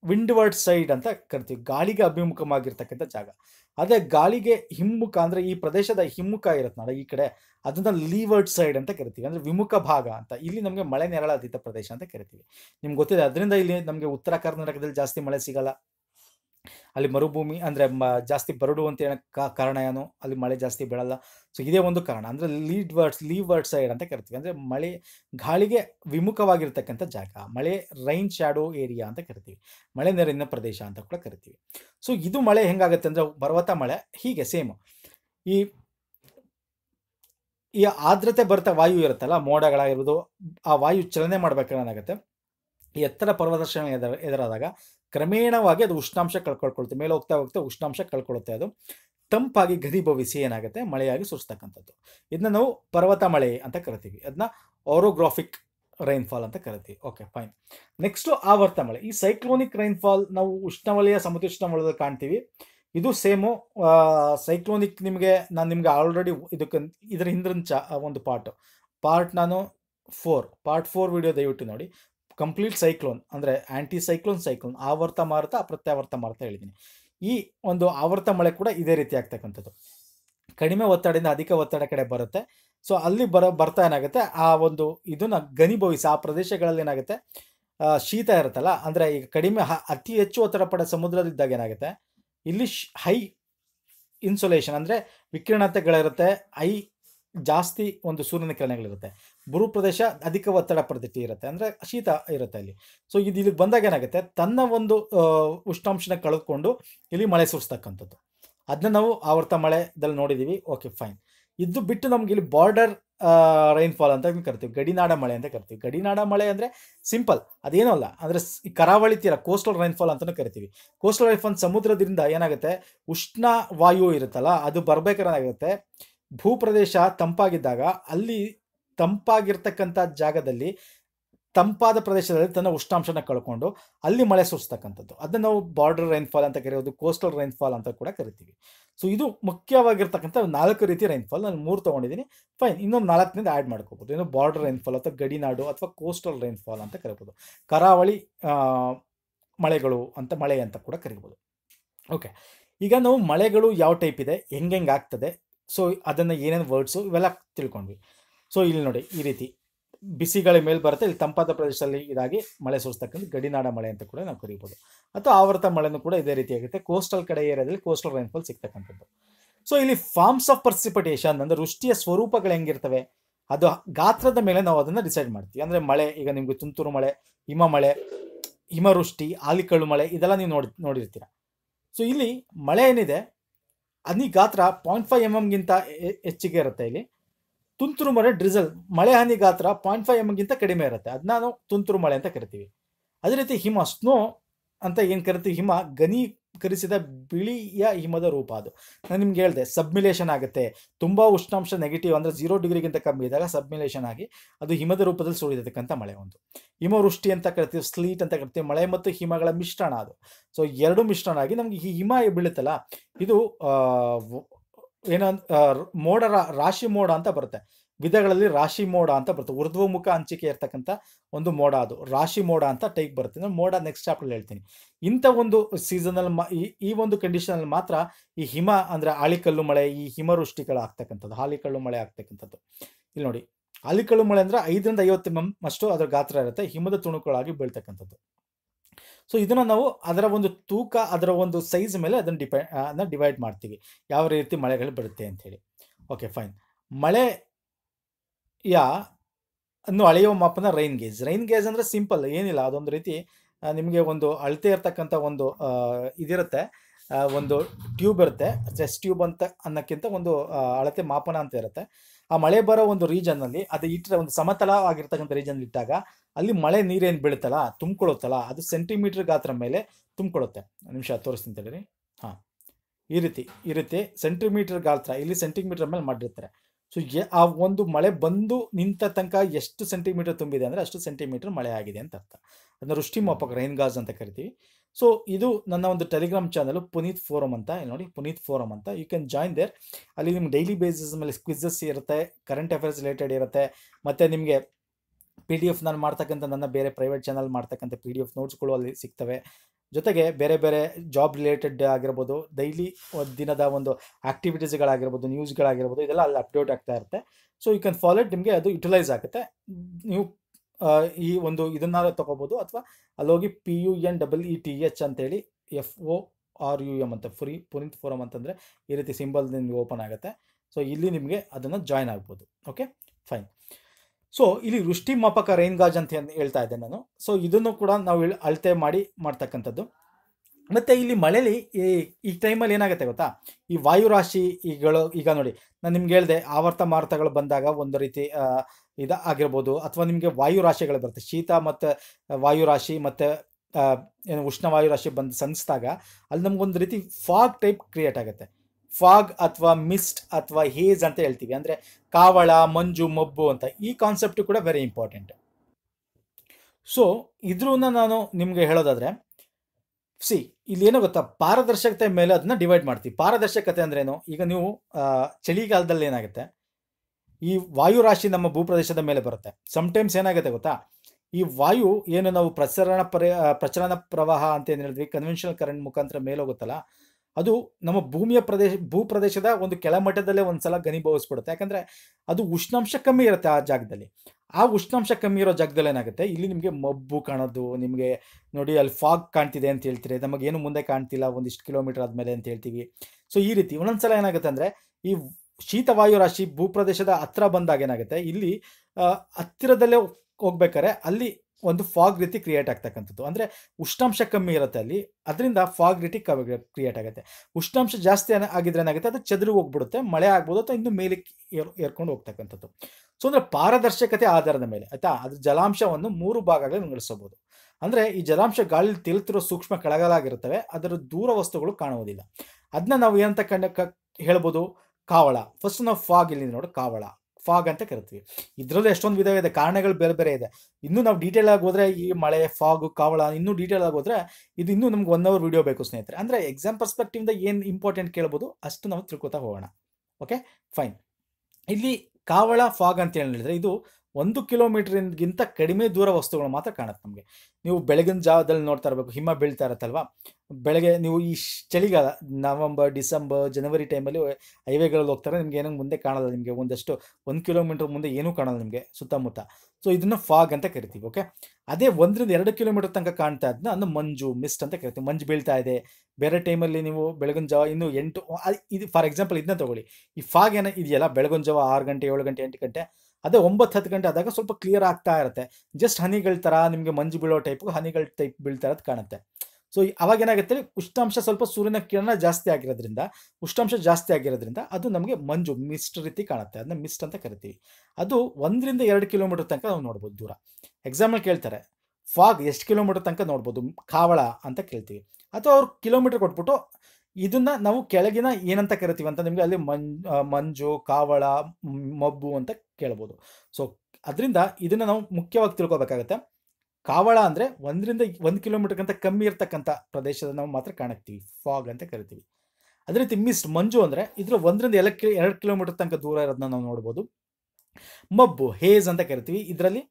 ವಿಂಡ್ವರ್ಡ್ ಸೈಡ್ ಅಂತ ಕರಿತೀವಿ ಗಾಳಿಗೆ ಅಭಿಮುಖವಾಗಿರ್ತಕ್ಕಂಥ ಜಾಗ ಅದೇ ಗಾಳಿಗೆ ಹಿಮ್ಮುಖ ಅಂದರೆ ಈ ಪ್ರದೇಶದ ಹಿಮ್ಮುಖ ಇರುತ್ತೆ ನೋಡ ಈ ಕಡೆ ಅದನ್ನ ಲೀವರ್ಡ್ ಸೈಡ್ ಅಂತ ಕರಿತೀವಿ ಅಂದರೆ ವಿಮುಖ ಭಾಗ ಅಂತ ಇಲ್ಲಿ ನಮಗೆ ಮಳೆ ನೆರಳಾತೀತ ಪ್ರದೇಶ ಅಂತ ಕರಿತೀವಿ ನಿಮ್ಗೆ ಗೊತ್ತಿದೆ ಅದರಿಂದ ಇಲ್ಲಿ ನಮಗೆ ಉತ್ತರ ಕರ್ನಾಟಕದಲ್ಲಿ ಜಾಸ್ತಿ ಮಳೆ ಸಿಗಲ್ಲ ಅಲ್ಲಿ ಮರುಭೂಮಿ ಅಂದರೆ ಮ ಜಾಸ್ತಿ ಬರಡು ಅಂತ ಏನಕ್ಕೆ ಕಾರಣ ಏನು ಅಲ್ಲಿ ಮಳೆ ಜಾಸ್ತಿ ಬೀಳಲ್ಲ ಸೊ ಇದೇ ಒಂದು ಕಾರಣ ಅಂದರೆ ಲೀಡ್ ವರ್ಡ್ಸ್ ಲೀವ್ ವರ್ಡ್ ಸೈಡ್ ಅಂತ ಕರಿತೀವಿ ಅಂದರೆ ಮಳೆ ಗಾಳಿಗೆ ವಿಮುಖವಾಗಿರ್ತಕ್ಕಂಥ ಜಾಗ ಮಳೆ ರೈನ್ ಶ್ಯಾಡೋ ಏರಿಯಾ ಅಂತ ಕರಿತೀವಿ ಮಳೆ ನೆರಿನ ಪ್ರದೇಶ ಅಂತ ಕೂಡ ಕರಿತೀವಿ ಸೊ ಇದು ಮಳೆ ಹೆಂಗಾಗುತ್ತೆ ಅಂದರೆ ಪರ್ವತ ಮಳೆ ಹೀಗೆ ಸೇಮ್ ಈ ಈ ಆರ್ದ್ರತೆ ಬರ್ತಾ ವಾಯು ಇರುತ್ತಲ್ಲ ಮೋಡಗಳಾಗಿರ್ಬೋದು ಆ ವಾಯು ಚಲನೆ ಮಾಡ್ಬೇಕಾಗತ್ತೆ ಎತ್ತರ ಪರ್ವದರ್ಶನ ಎದುರು ಎದುರಾದಾಗ ಕ್ರಮೇಣವಾಗಿ ಅದು ಉಷ್ಣಾಂಶ ಕಳ್ಕೊಳ್ಕೊಳುತ್ತೆ ಮೇಲೆ ಹೋಗ್ತಾ ಹೋಗ್ತಾ ಉಷ್ಣಾಂಶ ಕಳ್ಕೊಳ್ಳುತ್ತೆ ಅದು ತಂಪಾಗಿ ಗದಿಭವಿಸಿ ಏನಾಗುತ್ತೆ ಮಳೆಯಾಗಿ ಸುರಿಸ್ತಕ್ಕಂಥದ್ದು ಇದನ್ನ ನಾವು ಪರ್ವತ ಮಳೆ ಅಂತ ಕರಿತೀವಿ ಅದನ್ನ ಆರೋಗ್ರಾಫಿಕ್ ರೈನ್ಫಾಲ್ ಅಂತ ಕರಿತೀವಿ ಓಕೆ ಫೈನ್ ನೆಕ್ಸ್ಟು ಆವರ್ತ ಮಳೆ ಈ ಸೈಕ್ಲೋನಿಕ್ ರೈನ್ಫಾಲ್ ನಾವು ಉಷ್ಣವಲಯ ಸಮತೋಷ್ಣ ಕಾಣ್ತೀವಿ ಇದು ಸೇಮು ಸೈಕ್ಲೋನಿಕ್ ನಿಮಗೆ ನಾನು ನಿಮ್ಗೆ ಆಲ್ರೆಡಿ ಇದಕ್ಕೆ ಇದರ ಹಿಂದಿನ ಚ ಒಂದು ಪಾರ್ಟ್ ಪಾರ್ಟ್ ನಾನು ಫೋರ್ ಪಾರ್ಟ್ ಫೋರ್ ವಿಡಿಯೋ ದಯವಿಟ್ಟು ನೋಡಿ ಕಂಪ್ಲೀಟ್ ಸೈಕ್ಲೋನ್ ಅಂದರೆ ಆ್ಯಂಟಿ ಸೈಕ್ಲೋನ್ ಸೈಕ್ಲೋನ್ ಆವರ್ತ ಮಾರುತ ಅಪ್ರತ್ಯಾವರ್ತ ಮಾರುತ ಹೇಳಿದ್ದೀನಿ ಈ ಒಂದು ಆವರ್ತ ಮಳೆ ಕೂಡ ಇದೇ ರೀತಿ ಆಗ್ತಕ್ಕಂಥದ್ದು ಕಡಿಮೆ ಒತ್ತಡದಿಂದ ಅಧಿಕ ಒತ್ತಡ ಕಡೆ ಬರುತ್ತೆ ಸೊ ಅಲ್ಲಿ ಬರ ಬರ್ತಾ ಏನಾಗುತ್ತೆ ಆ ಒಂದು ಇದನ್ನ ಗನಿಭವಿಸಿ ಆ ಪ್ರದೇಶಗಳಲ್ಲಿ ಏನಾಗುತ್ತೆ ಶೀತ ಇರುತ್ತಲ್ಲ ಅಂದರೆ ಈಗ ಕಡಿಮೆ ಅತಿ ಹೆಚ್ಚು ಒತ್ತಡ ಪಡೆ ಸಮುದ್ರದಿದ್ದಾಗ ಏನಾಗುತ್ತೆ ಇಲ್ಲಿ ಹೈ ಇನ್ಸುಲೇಷನ್ ಅಂದರೆ ವಿಕಿರಣತೆಗಳಿರುತ್ತೆ ಹೈ ಜಾಸ್ತಿ ಒಂದು ಸೂರ್ಯನ ಕಿರಣಗಳಿರುತ್ತೆ ಭೂಪ್ರದೇಶ ಪ್ರದೇಶ ಅಧಿಕ ಒತ್ತಡ ಪ್ರದೇಶ ಇರುತ್ತೆ ಅಂದರೆ ಶೀತ ಇರುತ್ತೆ ಅಲ್ಲಿ ಸೊ ಇದು ಇಲ್ಲಿಗೆ ಬಂದಾಗ ಏನಾಗುತ್ತೆ ತನ್ನ ಒಂದು ಉಷ್ಣಾಂಶನ ಕಳೆದುಕೊಂಡು ಇಲ್ಲಿ ಮಳೆ ಸುರಿಸ್ತಕ್ಕಂಥದ್ದು ಅದನ್ನ ನಾವು ಆವರ್ತ ಮಳೆದಲ್ಲಿ ನೋಡಿದ್ದೀವಿ ಓಕೆ ಫೈನ್ ಇದು ಬಿಟ್ಟು ನಮ್ಗೆ ಇಲ್ಲಿ ಬಾರ್ಡರ್ ರೈನ್ಫಾಲ್ ಅಂತ ಕರಿತೀವಿ ಗಡಿನಾಡ ಮಳೆ ಅಂತ ಕರಿತೀವಿ ಗಡಿನಾಡ ಮಳೆ ಅಂದರೆ ಸಿಂಪಲ್ ಅದೇನೂ ಅಲ್ಲ ಅಂದರೆ ಕರಾವಳಿ ತೀರ ಕೋಸ್ಟಲ್ ರೈನ್ಫಾಲ್ ಅಂತಲೂ ಕರಿತೀವಿ ಕೋಸ್ಟಲ್ ರೈನ್ಫಾಲ್ ಸಮುದ್ರದಿಂದ ಏನಾಗುತ್ತೆ ಉಷ್ಣ ವಾಯು ಇರುತ್ತಲ್ಲ ಅದು ಬರ್ಬೇಕಾದ್ರೆ ಏನಾಗುತ್ತೆ ಭೂಪ್ರದೇಶ ತಂಪಾಗಿದ್ದಾಗ ಅಲ್ಲಿ ತಂಪಾಗಿರ್ತಕ್ಕಂಥ ಜಾಗದಲ್ಲಿ ತಂಪಾದ ಪ್ರದೇಶದಲ್ಲಿ ತನ್ನ ಉಷ್ಣಾಂಶನ ಕಳ್ಕೊಂಡು ಅಲ್ಲಿ ಮಳೆ ಸುರಿಸ್ತಕ್ಕಂಥದ್ದು ಅದನ್ನು ನಾವು ಬಾರ್ಡರ್ ರೈನ್ಫಾಲ್ ಅಂತ ಕರೆಯೋದು ಕೋಸ್ಟಲ್ ರೈನ್ಫಾಲ್ ಅಂತ ಕೂಡ ಕರಿತೀವಿ ಸೊ ಇದು ಮುಖ್ಯವಾಗಿರ್ತಕ್ಕಂಥ ನಾಲ್ಕು ರೀತಿ ರೈನ್ಫಾಲ್ ನಾನು ಮೂರು ತೊಗೊಂಡಿದ್ದೀನಿ ಫೈನ್ ಇನ್ನೊಂದು ನಾಲ್ಕನಿಂದ ಆ್ಯಡ್ ಮಾಡ್ಕೋಬೋದು ಇನ್ನು ಬಾರ್ಡರ್ ರೈನ್ಫಾಲ್ ಅಥವಾ ಗಡಿನಾಡು ಅಥವಾ ಕೋಸ್ಟಲ್ ರೈನ್ಫಾಲ್ ಅಂತ ಕರಿಬೋದು ಕರಾವಳಿ ಮಳೆಗಳು ಅಂತ ಮಳೆ ಅಂತ ಕೂಡ ಕರಿಬೋದು ಓಕೆ ಈಗ ನಾವು ಮಳೆಗಳು ಯಾವ ಟೈಪ್ ಇದೆ ಹೆಂಗೆ ಆಗ್ತದೆ ಸೊ ಅದನ್ನು ಏನೇನು ವರ್ಡ್ಸು ಇವೆಲ್ಲ ತಿಳ್ಕೊಂಡ್ವಿ ಸೊ ಇಲ್ಲಿ ನೋಡಿ ಈ ರೀತಿ ಬಿಸಿಗಳ ಮೇಲೆ ಬರುತ್ತೆ ಇಲ್ಲಿ ತಂಪಾದ ಪ್ರದೇಶದಲ್ಲಿ ಇದಾಗಿ ಮಳೆ ಸುರಿಸ್ತಕ್ಕಂಥ ಗಡಿನಾಡ ಮಳೆ ಅಂತ ಕೂಡ ನಾವು ಕರಿಬೋದು ಅಥವಾ ಆವೃತ ಮಳೆನೂ ಕೂಡ ಇದೇ ರೀತಿಯಾಗುತ್ತೆ ಕೋಸ್ಟಲ್ ಕಡೆ ಏರಿಯಾದಲ್ಲಿ ಕೋಸ್ಟಲ್ ರೈನ್ಫಾಲ್ ಸಿಗ್ತಕ್ಕಂಥದ್ದು ಸೊ ಇಲ್ಲಿ ಫಾರ್ಮ್ಸ್ ಆಫ್ ಪರ್ಸಿಪಟೇಷನ್ ಅಂದರೆ ವೃಷ್ಟಿಯ ಸ್ವರೂಪಗಳು ಹೆಂಗಿರ್ತವೆ ಅದು ಗಾತ್ರದ ಮೇಲೆ ನಾವು ಅದನ್ನು ಡಿಸೈಡ್ ಮಾಡ್ತೀವಿ ಅಂದರೆ ಮಳೆ ಈಗ ನಿಮಗೆ ತುಂತುರು ಮಳೆ ಹಿಮ ಮಳೆ ಹಿಮವೃಷ್ಟಿ ಆಲಿಕಳ್ಳು ಮಳೆ ಇದೆಲ್ಲ ನೀವು ನೋಡಿ ನೋಡಿರ್ತೀರ ಸೊ ಇಲ್ಲಿ ಮಳೆ ಏನಿದೆ ಅನಿ ಗಾತ್ರ ಪಾಯಿಂಟ್ ಫೈವ್ ಎಮ್ ಎಮ್ಗಿಂತ ಹೆಚ್ಚಿಗೆ ಇರುತ್ತೆ ಇಲ್ಲಿ ತುಂತುರು ಮಳೆ ಡ್ರಿಸಲ್ ಮಳೆ ಹಾನಿ ಗಾತ್ರ ಪಾಯಿಂಟ್ ಫೈವ್ ಎಮ್ಗಿಂತ ಕಡಿಮೆ ಇರುತ್ತೆ ಅದನ್ನ ನಾವು ತುಂತುರು ಮಳೆ ಅಂತ ಕರಿತೀವಿ ಅದೇ ರೀತಿ ಹಿಮ ಸ್ನೋ ಅಂತ ಏನು ಕರಿತೀವಿ ಹಿಮ ಘನೀಕರಿಸಿದ ಬಿಳಿಯ ಹಿಮದ ರೂಪ ಅದು ನಾನು ನಿಮ್ಗೆ ಹೇಳಿದೆ ಸಬ್ಮಿಲೇಷನ್ ಆಗುತ್ತೆ ತುಂಬ ಉಷ್ಣಾಂಶ ನೆಗೆಟಿವ್ ಅಂದರೆ ಜೀರೋ ಡಿಗ್ರಿಗಿಂತ ಕಮ್ಮಿ ಇದ್ದಾಗ ಸಬ್ಮಿಲೇಷನ್ ಆಗಿ ಅದು ಹಿಮದ ರೂಪದಲ್ಲಿ ಸುರಿದಕ್ಕಂಥ ಮಳೆ ಒಂದು ಹಿಮವೃಷ್ಟಿ ಅಂತ ಕರಿತೀವಿ ಸ್ಲೀಟ್ ಅಂತ ಕರಿತೀವಿ ಮಳೆ ಮತ್ತು ಹಿಮಗಳ ಮಿಶ್ರಣ ಅದು ಸೊ ಎರಡು ಮಿಶ್ರಣ ಆಗಿ ನಮಗೆ ಈ ಹಿಮ ಬೀಳುತ್ತಲ್ಲ ಇದು ಏನಂತ ಮೋಡ ರಾಶಿ ಮೋಡ ಅಂತ ಬರುತ್ತೆ ವಿಧಗಳಲ್ಲಿ ರಾಶಿ ಮೋಡ ಅಂತ ಬರುತ್ತೆ ಉರ್ಧ್ವಮುಖ ಹಂಚಿಕೆ ಇರ್ತಕ್ಕಂಥ ಒಂದು ಮೋಡ ಅದು ರಾಶಿ ಮೋಡ ಅಂತ ಟೈಪ್ ಬರುತ್ತೆ ಮೋಡ ನೆಕ್ಸ್ಟ್ ಚಾಪ್ಟರ್ ಹೇಳ್ತೀನಿ ಇಂಥ ಒಂದು ಸೀಸನಲ್ಲಿ ಮ ಈ ಒಂದು ಕಂಡೀಷನಲ್ಲಿ ಮಾತ್ರ ಈ ಹಿಮ ಅಂದರೆ ಆಳಿಕಲ್ಲು ಮಳೆ ಈ ಹಿಮವೃಷ್ಟಿಗಳು ಆಗ್ತಕ್ಕಂಥದ್ದು ಹಾಲಿಕಲ್ಲು ಮಳೆ ಆಗ್ತಕ್ಕಂಥದ್ದು ಇಲ್ಲಿ ನೋಡಿ ಹಾಲಿಕಲ್ಲು ಮಳೆ ಅಂದರೆ ಐದರಿಂದ ಐವತ್ತು ಎಮ್ ಅಷ್ಟು ಅದರ ಗಾತ್ರ ಇರುತ್ತೆ ಹಿಮದ ತುಣುಕುಗಳಾಗಿ ಬೀಳ್ತಕ್ಕಂಥದ್ದು ಸೊ ಇದನ್ನು ನಾವು ಅದರ ಒಂದು ತೂಕ ಅದರ ಒಂದು ಸೈಜ್ ಮೇಲೆ ಅದನ್ನು ಡಿಪೆಂಡ್ ಅದನ್ನು ಡಿವೈಡ್ ಮಾಡ್ತೀವಿ ಯಾವ ರೀತಿ ಮಳೆಗಳು ಬರುತ್ತೆ ಅಂಥೇಳಿ ಓಕೆ ಫೈನ್ ಮಳೆ ಯಾ ಅನ್ನು ಅಳೆಯುವ ಮಾಪನ ರೈನ್ ಗೇಜ್ ರೈನ್ ಗೇಜ್ ಅಂದರೆ ಸಿಂಪಲ್ ಏನಿಲ್ಲ ಅದೊಂದು ರೀತಿ ನಿಮಗೆ ಒಂದು ಅಳತೆ ಇರತಕ್ಕಂಥ ಒಂದು ಇದಿರುತ್ತೆ ಒಂದು ಟ್ಯೂಬ್ ಇರುತ್ತೆ ಜಸ್ಟ್ ಟ್ಯೂಬ್ ಅಂತ ಅನ್ನೋಕ್ಕಿಂತ ಒಂದು ಅಳತೆ ಮಾಪನ ಅಂತ ಇರುತ್ತೆ ಆ ಮಳೆ ಬರೋ ಒಂದು ರೀಜನ್ ಅಲ್ಲಿ ಅದು ಇಟ್ಟರೆ ಒಂದು ಸಮತಲ ಆಗಿರ್ತಕ್ಕಂಥ ರೀಜನ್ ಇಟ್ಟಾಗ ಅಲ್ಲಿ ಮಳೆ ನೀರೇನು ಬೀಳುತ್ತಲ್ಲ ತುಂಬ್ಕೊಳುತ್ತಲ್ಲ ಅದು ಸೆಂಟಿಮೀಟರ್ ಗಾತ್ರ ಮೇಲೆ ತುಂಬಿಕೊಳ್ಳುತ್ತೆ ನಿಮಿಷ ತೋರಿಸ್ತೀನಿ ಹೇಳಿರಿ ಹಾಂ ಈ ರೀತಿ ಈ ರೀತಿ ಸೆಂಟಿಮೀಟರ್ ಗಾತ್ರ ಇಲ್ಲಿ ಸೆಂಟಿಮೀಟರ್ ಮೇಲೆ ಮಾಡಿರ್ತಾರೆ ಸೊ ಆ ಒಂದು ಮಳೆ ಬಂದು ನಿಂತ ತನಕ ಎಷ್ಟು ಸೆಂಟಿಮೀಟರ್ ತುಂಬಿದೆ ಅಂದರೆ ಅಷ್ಟು ಸೆಂಟಿಮೀಟರ್ ಮಳೆ ಆಗಿದೆ ಅಂತ ಅರ್ಥ ಅದನ್ನ ವೃಷ್ಟಿ ಮಾಪಕ ರೈನ್ ಗಾಜ್ ಅಂತ ಕರಿತೀವಿ ಸೊ ಇದು ನನ್ನ ಒಂದು ಟೆಲಿಗ್ರಾಮ್ ಚಾನಲ್ ಪುನೀತ್ ಫೋರಮ್ ಅಂತ ಇಲ್ಲಿ ನೋಡಿ ಪುನೀತ್ ಫೋರಮ್ ಅಂತ ಯು ಕ್ಯಾನ್ ಜಾಯಿನ್ ದೇರ್ ಅಲ್ಲಿ ನಿಮ್ಗೆ ಡೈಲಿ ಬೇಸಿಸ್ ಮೇಲೆ ಕ್ವಿಜಸ್ ಇರುತ್ತೆ ಕರೆಂಟ್ ಅಫೇರ್ಸ್ ರಿಲೇಟೆಡ್ ಇರುತ್ತೆ ಮತ್ತು ನಿಮಗೆ ಪಿ ಡಿ ಎಫ್ ನಾನು ಮಾಡ್ತಕ್ಕಂಥ ನನ್ನ ಬೇರೆ ಪ್ರೈವೇಟ್ ಚಾನಲ್ ಮಾಡ್ತಕ್ಕಂಥ ಪಿ ಡಿ ಎಫ್ ನೋಟ್ಸ್ಗಳು ಅಲ್ಲಿ ಸಿಗ್ತವೆ ಜೊತೆಗೆ ಬೇರೆ ಬೇರೆ ಜಾಬ್ ರಿಲೇಟೆಡ್ ಆಗಿರ್ಬೋದು ಡೈಲಿ ದಿನದ ಒಂದು ಆ್ಯಕ್ಟಿವಿಟೀಸ್ಗಳಾಗಿರ್ಬೋದು ನ್ಯೂಸ್ಗಳಾಗಿರ್ಬೋದು ಇದೆಲ್ಲ ಅಲ್ಲಿ ಅಪ್ಡೇಟ್ ಆಗ್ತಾ ಇರುತ್ತೆ so you can follow it ನಿಮಗೆ ಅದು ಯುಟಿಲೈಸ್ ಆಗುತ್ತೆ ನೀವು ಈ ಒಂದು ಇದನ್ನ ತಗೋಬಹುದು ಅಥವಾ ಅಲ್ಲೋಗಿ P U N double E T H ಅಂತೇಳಿ F O R U M ಅಂತ ಫ್ರೀ ಪುನಿತ್ ಫೋರಮ್ ಅಂತಂದರೆ ಈ ರೀತಿ ಸಿಂಬಲ್ ನಿಮ್ಗೆ ಓಪನ್ ಆಗುತ್ತೆ ಸೊ ಇಲ್ಲಿ ನಿಮಗೆ ಅದನ್ನು ಜಾಯ್ನ್ ಆಗ್ಬೋದು ಓಕೆ ಫೈನ್ ಸೊ ಇಲ್ಲಿ ವೃಷ್ಟಿ ಮಾಪಕ ರೈನ್ ಗಾಜ್ ಅಂತ ಹೇಳ್ತಾ ಇದ್ದೆ ನಾನು ಸೊ ಇದನ್ನು ಕೂಡ ನಾವು ಅಳತೆ ಮಾಡಿ ಮಾಡ್ತಕ್ಕಂಥದ್ದು ಮತ್ತು ಇಲ್ಲಿ ಮಳೇಲಿ ಈ ಈ ಟೈಮಲ್ಲಿ ಏನಾಗುತ್ತೆ ಗೊತ್ತಾ ಈ ವಾಯುರಾಶಿ ಈಗಳು ಈಗ ನೋಡಿ ನಾನು ನಿಮ್ಗೆ ಹೇಳಿದೆ ಆವರ್ತ ಮಾರುತಗಳು ಬಂದಾಗ ಒಂದು ರೀತಿ ಇದು ಆಗಿರ್ಬೋದು ಅಥವಾ ನಿಮಗೆ ರಾಶಿಗಳು ಬರುತ್ತೆ ಶೀತ ಮತ್ತು ವಾಯುರಾಶಿ ಮತ್ತು ಏನು ಉಷ್ಣ ರಾಶಿ ಬಂದು ಸಂಸ್ದಾಗ ಅಲ್ಲಿ ನಮಗೊಂದು ರೀತಿ ಫಾಗ್ ಟೈಪ್ ಕ್ರಿಯೇಟ್ ಆಗುತ್ತೆ ಫಾಗ್ ಅಥವಾ ಮಿಸ್ಟ್ ಅಥವಾ ಹೇಜ್ ಅಂತ ಹೇಳ್ತೀವಿ ಅಂದರೆ ಕಾವಳ ಮಂಜು ಮಬ್ಬು ಅಂತ ಈ ಕಾನ್ಸೆಪ್ಟು ಕೂಡ ವೆರಿ ಇಂಪಾರ್ಟೆಂಟ್ ಸೊ ಇದ್ರೂ ನಾನು ನಿಮಗೆ ಹೇಳೋದಾದರೆ ಸಿ ಇಲ್ಲಿ ಏನೋ ಗೊತ್ತಾ ಪಾರದರ್ಶಕತೆ ಮೇಲೆ ಅದನ್ನ ಡಿವೈಡ್ ಮಾಡ್ತೀವಿ ಪಾರದರ್ಶಕತೆ ಅಂದ್ರೆ ಏನು ಈಗ ನೀವು ಚಳಿಗಾಲದಲ್ಲಿ ಏನಾಗುತ್ತೆ ಈ ವಾಯು ರಾಶಿ ನಮ್ಮ ಭೂಪ್ರದೇಶದ ಮೇಲೆ ಬರುತ್ತೆ ಸಮ್ಟೈಮ್ಸ್ ಏನಾಗುತ್ತೆ ಗೊತ್ತಾ ಈ ವಾಯು ಏನು ನಾವು ಪ್ರಸರಣ ಪರಿ ಪ್ರವಾಹ ಅಂತ ಏನು ಹೇಳಿದ್ವಿ ಕನ್ವೆನ್ಷನಲ್ ಕರೆಂಟ್ ಮುಖಾಂತರ ಮೇಲೆ ಹೋಗುತ್ತಲ್ಲ ಅದು ನಮ್ಮ ಭೂಮಿಯ ಪ್ರದೇಶ ಭೂ ಪ್ರದೇಶದ ಒಂದು ಕೆಳಮಟ್ಟದಲ್ಲೇ ಒಂದ್ಸಲ ಸಲ ಘನೀಭವಿಸ್ಬಿಡುತ್ತೆ ಯಾಕಂದ್ರೆ ಅದು ಉಷ್ಣಾಂಶ ಕಮ್ಮಿ ಇರುತ್ತೆ ಆ ಜಾಗದಲ್ಲಿ ಆ ಉಷ್ಣಾಂಶ ಕಮ್ಮಿ ಇರೋ ಜಾಗದಲ್ಲಿ ಏನಾಗುತ್ತೆ ಇಲ್ಲಿ ನಿಮಗೆ ಮಬ್ಬು ಕಾಣೋದು ನಿಮಗೆ ನೋಡಿ ಅಲ್ಲಿ ಫಾಗ್ ಕಾಣ್ತಿದೆ ಅಂತ ಹೇಳ್ತೀರಿ ನಮಗೇನು ಮುಂದೆ ಕಾಣ್ತಿಲ್ಲ ಒಂದಿಷ್ಟು ಕಿಲೋಮೀಟರ್ ಆದ್ಮೇಲೆ ಅಂತ ಹೇಳ್ತೀವಿ ಸೊ ಈ ರೀತಿ ಒಂದೊಂದ್ಸಲ ಸಲ ಏನಾಗುತ್ತೆ ಅಂದ್ರೆ ಈ ಶೀತವಾಯು ರಾಶಿ ಭೂಪ್ರದೇಶದ ಹತ್ರ ಬಂದಾಗ ಏನಾಗುತ್ತೆ ಇಲ್ಲಿ ಹತ್ತಿರದಲ್ಲೇ ಹೋಗ್ಬೇಕಾರೆ ಅಲ್ಲಿ ಒಂದು ಫಾಗ್ ರೀತಿ ಕ್ರಿಯೇಟ್ ಆಗ್ತಕ್ಕಂಥದ್ದು ಅಂದರೆ ಉಷ್ಣಾಂಶ ಕಮ್ಮಿ ಇರುತ್ತೆ ಅಲ್ಲಿ ಅದರಿಂದ ಫಾಗ್ ರೀತಿ ಕ್ರಿಯೇಟ್ ಆಗುತ್ತೆ ಉಷ್ಣಾಂಶ ಜಾಸ್ತಿ ಆಗಿದ್ರೆ ಏನಾಗುತ್ತೆ ಅದು ಚದುರು ಹೋಗ್ಬಿಡುತ್ತೆ ಮಳೆ ಆಗ್ಬೋದು ಅಥವಾ ಇನ್ನು ಮೇಲೆ ಏರ್ಕೊಂಡು ಹೋಗ್ತಕ್ಕಂಥದ್ದು ಸೊ ಅಂದರೆ ಪಾರದರ್ಶಕತೆ ಆಧಾರದ ಮೇಲೆ ಆಯಿತಾ ಅದ್ರ ಜಲಾಂಶವನ್ನು ಮೂರು ಭಾಗಗಳಲ್ಲಿ ವಿಂಗಡಿಸಬಹುದು ಅಂದರೆ ಈ ಜಲಾಂಶ ಗಾಳಿ ತಿಳಿತಿರೋ ಸೂಕ್ಷ್ಮ ಕೆಳಗಲಾಗಿರುತ್ತವೆ ಅದರ ದೂರ ವಸ್ತುಗಳು ಕಾಣುವುದಿಲ್ಲ ಅದನ್ನ ನಾವು ಏನಂತ ಕಂಡ ಹೇಳ್ಬೋದು ಕಾವಳ ಫಸ್ಟ್ ನಾವು ಫಾಗ್ ಇಲ್ಲಿ ನೋಡಿ ಕಾವಳ ಫಾಗ್ ಅಂತ ಕರಿತೀವಿ ಇದರಲ್ಲೂ ಎಷ್ಟೊಂದು ಇದೆ ಕಾರಣಗಳು ಬೇರೆ ಬೇರೆ ಇದೆ ಇನ್ನೂ ನಾವು ಡೀಟೇಲ್ ಆಗಿ ಈ ಮಳೆ ಫಾಗು ಕಾವಳ ಇನ್ನೂ ಡೀಟೇಲ್ ಆಗಿ ಹೋದರೆ ಇದು ಇನ್ನೂ ನಮ್ಗೆ ಒನ್ ಅವರ್ ವಿಡಿಯೋ ಬೇಕು ಸ್ನೇಹಿತರೆ ಅಂದರೆ ಎಕ್ಸಾಮ್ ಪರ್ಸ್ಪೆಕ್ಟಿವಿಂದ ಏನು ಇಂಪಾರ್ಟೆಂಟ್ ಕೇಳ್ಬೋದು ಅಷ್ಟು ನಾವು ತಿಳ್ಕೊತಾ ಹೋಗೋಣ ಓಕೆ ಫೈನ್ ಇಲ್ಲಿ ಕಾವಳ ಫಾಗ್ ಅಂತ ಹೇಳಿದ್ರೆ ಇದು ಒಂದು ಕಿಲೋಮೀಟ್ರಿಗಿಂತ ಕಡಿಮೆ ದೂರ ವಸ್ತುಗಳು ಮಾತ್ರ ಕಾಣುತ್ತೆ ನಮಗೆ ನೀವು ಬೆಳಗಿನ ಜಾವದಲ್ಲಿ ನೋಡ್ತಾ ಇರಬೇಕು ಹಿಮ ಬೀಳ್ತಾ ಇರತ್ತಲ್ವ ಬೆಳಗ್ಗೆ ನೀವು ಈ ಚಳಿಗಾಲ ನವಂಬರ್ ಡಿಸೆಂಬರ್ ಜನವರಿ ಟೈಮಲ್ಲಿ ಹೈವೇಗಳಲ್ಲಿ ಹೋಗ್ತಾರೆ ನಿಮ್ಗೆ ಏನೋ ಮುಂದೆ ಕಾಣಲ್ಲ ನಿಮಗೆ ಒಂದಷ್ಟು ಒಂದು ಕಿಲೋಮೀಟ್ರ್ ಮುಂದೆ ಏನೂ ಕಾಣಲ್ಲ ನಿಮಗೆ ಸುತ್ತಮುತ್ತ ಸೊ ಇದನ್ನು ಫಾಗ್ ಅಂತ ಕರಿತೀವಿ ಓಕೆ ಅದೇ ಒಂದರಿಂದ ಎರಡು ಕಿಲೋಮೀಟರ್ ತನಕ ಕಾಣ್ತಾ ಇದ್ನ ಅದನ್ನು ಮಂಜು ಮಿಸ್ಟ್ ಅಂತ ಕರಿತೀವಿ ಮಂಜು ಬೀಳ್ತಾ ಇದೆ ಬೇರೆ ಟೈಮಲ್ಲಿ ನೀವು ಬೆಳಗಿನ ಜಾವ ಇನ್ನು ಎಂಟು ಇದು ಫಾರ್ ಎಕ್ಸಾಂಪಲ್ ಇದನ್ನ ತಗೊಳ್ಳಿ ಈ ಫಾಗ್ ಏನೋ ಇದೆಯಲ್ಲ ಬೆಳಗಿನ ಜಾವ ಆರು ಗಂಟೆ ಏಳು ಗಂಟೆ ಎಂಟು ಗಂಟೆ ಅದೇ ಒಂಬತ್ತು ಹತ್ತು ಗಂಟೆ ಆದಾಗ ಸ್ವಲ್ಪ ಕ್ಲಿಯರ್ ಆಗ್ತಾ ಇರುತ್ತೆ ಜಸ್ಟ್ ಹನಿಗಳ ಥರ ನಿಮಗೆ ಮಂಜು ಬೀಳೋ ಟೈಪ್ ಹನಿಗಳ ಟೈಪ್ ಬೀಳ್ತಾ ಇರೋದು ಕಾಣುತ್ತೆ ಸೊ ಅವಾಗ ಏನಾಗುತ್ತೆ ಉಷ್ಣಾಂಶ ಸ್ವಲ್ಪ ಸೂರ್ಯನ ಕಿರಣ ಜಾಸ್ತಿ ಆಗಿರೋದ್ರಿಂದ ಉಷ್ಣಾಂಶ ಜಾಸ್ತಿ ಆಗಿರೋದ್ರಿಂದ ಅದು ನಮಗೆ ಮಂಜು ಮಿಸ್ಟ್ ರೀತಿ ಕಾಣುತ್ತೆ ಅದನ್ನ ಮಿಸ್ಟ್ ಅಂತ ಕರಿತೀವಿ ಅದು ಒಂದರಿಂದ ಎರಡು ಕಿಲೋಮೀಟರ್ ತನಕ ನಾವು ನೋಡ್ಬೋದು ದೂರ ಎಕ್ಸಾಂಪಲ್ ಕೇಳ್ತಾರೆ ಫಾಗ್ ಎಷ್ಟು ಕಿಲೋಮೀಟರ್ ತನಕ ನೋಡ್ಬೋದು ಕಾವಳ ಅಂತ ಕೇಳ್ತೀವಿ ಅಥವಾ ಅವ್ರು ಕಿಲೋಮೀಟರ್ ಕೊಟ್ಬಿಟ್ಟು ಇದನ್ನ ನಾವು ಕೆಳಗಿನ ಏನಂತ ಕರಿತೀವಿ ಅಂತ ನಿಮಗೆ ಅಲ್ಲಿ ಮಂಜು ಕಾವಳ ಮಬ್ಬು ಅಂತ ಕೇಳ್ಬೋದು ಸೊ ಅದರಿಂದ ಇದನ್ನು ನಾವು ಮುಖ್ಯವಾಗಿ ತಿಳ್ಕೊಬೇಕಾಗತ್ತೆ ಕಾವಳ ಅಂದರೆ ಒಂದರಿಂದ ಒಂದು ಕಿಲೋಮೀಟರ್ಗಿಂತ ಕಮ್ಮಿ ಇರತಕ್ಕಂಥ ಪ್ರದೇಶದ ನಾವು ಮಾತ್ರ ಕಾಣಕ್ತೀವಿ ಫಾಗ್ ಅಂತ ಕರಿತೀವಿ ಅದೇ ರೀತಿ ಮಿಸ್ಟ್ ಮಂಜು ಅಂದರೆ ಇದರ ಒಂದರಿಂದ ಎಲ್ಲ ಎರಡು ಕಿಲೋಮೀಟರ್ ತನಕ ದೂರ ಇರೋದನ್ನ ನಾವು ನೋಡ್ಬೋದು ಮಬ್ಬು ಹೇಜ್ ಅಂತ ಕರಿತೀವಿ ಇದರಲ್ಲಿ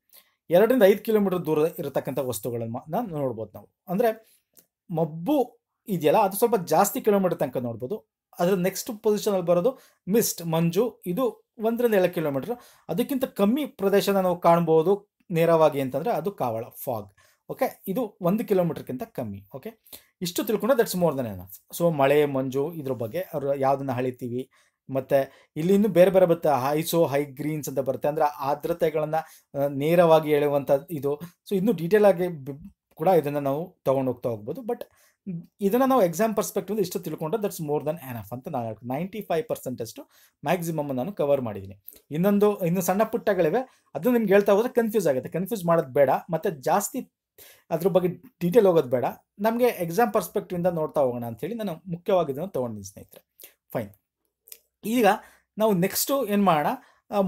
ಎರಡರಿಂದ ಐದು ಕಿಲೋಮೀಟರ್ ದೂರ ಇರತಕ್ಕಂಥ ವಸ್ತುಗಳನ್ನ ನೋಡ್ಬೋದು ನಾವು ಅಂದರೆ ಮಬ್ಬು ಇದೆಯಲ್ಲ ಅದು ಸ್ವಲ್ಪ ಜಾಸ್ತಿ ಕಿಲೋಮೀಟರ್ ತನಕ ನೋಡ್ಬೋದು ಅದ್ರ ನೆಕ್ಸ್ಟ್ ಪೊಸಿಷನಲ್ಲಿ ಬರೋದು ಮಿಸ್ಟ್ ಮಂಜು ಇದು ಒಂದರಿಂದ ಏಳು ಕಿಲೋಮೀಟ್ರ್ ಅದಕ್ಕಿಂತ ಕಮ್ಮಿ ಪ್ರದೇಶನ ನಾವು ಕಾಣ್ಬೋದು ನೇರವಾಗಿ ಅಂತಂದರೆ ಅದು ಕಾವಳ ಫಾಗ್ ಓಕೆ ಇದು ಒಂದು ಕಿಲೋಮೀಟ್ರ್ಗಿಂತ ಕಮ್ಮಿ ಓಕೆ ಇಷ್ಟು ತಿಳ್ಕೊಂಡು that's more than enough so ಮಳೆ ಮಂಜು ಇದ್ರ ಬಗ್ಗೆ ಅವರು ಯಾವುದನ್ನು ಅಳಿತೀವಿ ಮತ್ತು ಇಲ್ಲಿ ಇನ್ನೂ ಬೇರೆ ಬೇರೆ ಬರುತ್ತೆ ಹೈ ಹೈ ಗ್ರೀನ್ಸ್ ಅಂತ ಬರುತ್ತೆ ಅಂದರೆ ಆರ್ದ್ರತೆಗಳನ್ನು ನೇರವಾಗಿ ಎಳೆಯುವಂಥದ್ದು ಇದು ಸೊ ಇನ್ನೂ ಡೀಟೇಲ್ ಆಗಿ ಕೂಡ ಇದನ್ನು ನಾವು ತೊಗೊಂಡು ಹೋಗ್ತಾ ಹೋಗ್ಬೋದು ಬಟ್ ಇದನ್ನು ನಾವು ಎಕ್ಸಾಮ್ ಪರ್ಸ್ಪೆಕ್ಟಿವ್ ಇಷ್ಟು ತಿಳ್ಕೊಂಡ್ರೆ ದಟ್ಸ್ ಮೋರ್ ದನ್ ಆ್ಯನಫ್ ಅಂತ ನಾನು ಹೇಳ್ತೀನಿ ನೈಂಟಿ ಫೈವ್ ಅಷ್ಟು ಮ್ಯಾಕ್ಸಿಮಮ್ ನಾನು ಕವರ್ ಮಾಡಿದ್ದೀನಿ ಇನ್ನೊಂದು ಇನ್ನು ಸಣ್ಣ ಪುಟ್ಟಗಳಿವೆ ಅದು ನಿಮ್ಗೆ ಹೇಳ್ತಾ ಹೋದ್ರೆ ಕನ್ಫ್ಯೂಸ್ ಆಗುತ್ತೆ ಕನ್ಫ್ಯೂಸ್ ಮಾಡೋದು ಬೇಡ ಮತ್ತು ಜಾಸ್ತಿ ಅದ್ರ ಬಗ್ಗೆ ಡೀಟೇಲ್ ಹೋಗೋದು ಬೇಡ ನಮಗೆ ಎಕ್ಸಾಮ್ ಪರ್ಸ್ಪೆಕ್ಟಿವಿಂದ ನೋಡ್ತಾ ಹೋಗೋಣ ಅಂಥೇಳಿ ನಾನು ಮುಖ್ಯವಾಗಿ ಇದನ್ನು ತೊಗೊಂಡಿದ್ದೀನಿ ಸ್ನೇಹಿತರೆ ಫೈನ್ ಈಗ ನಾವು ನೆಕ್ಸ್ಟು ಏನು ಮಾಡೋಣ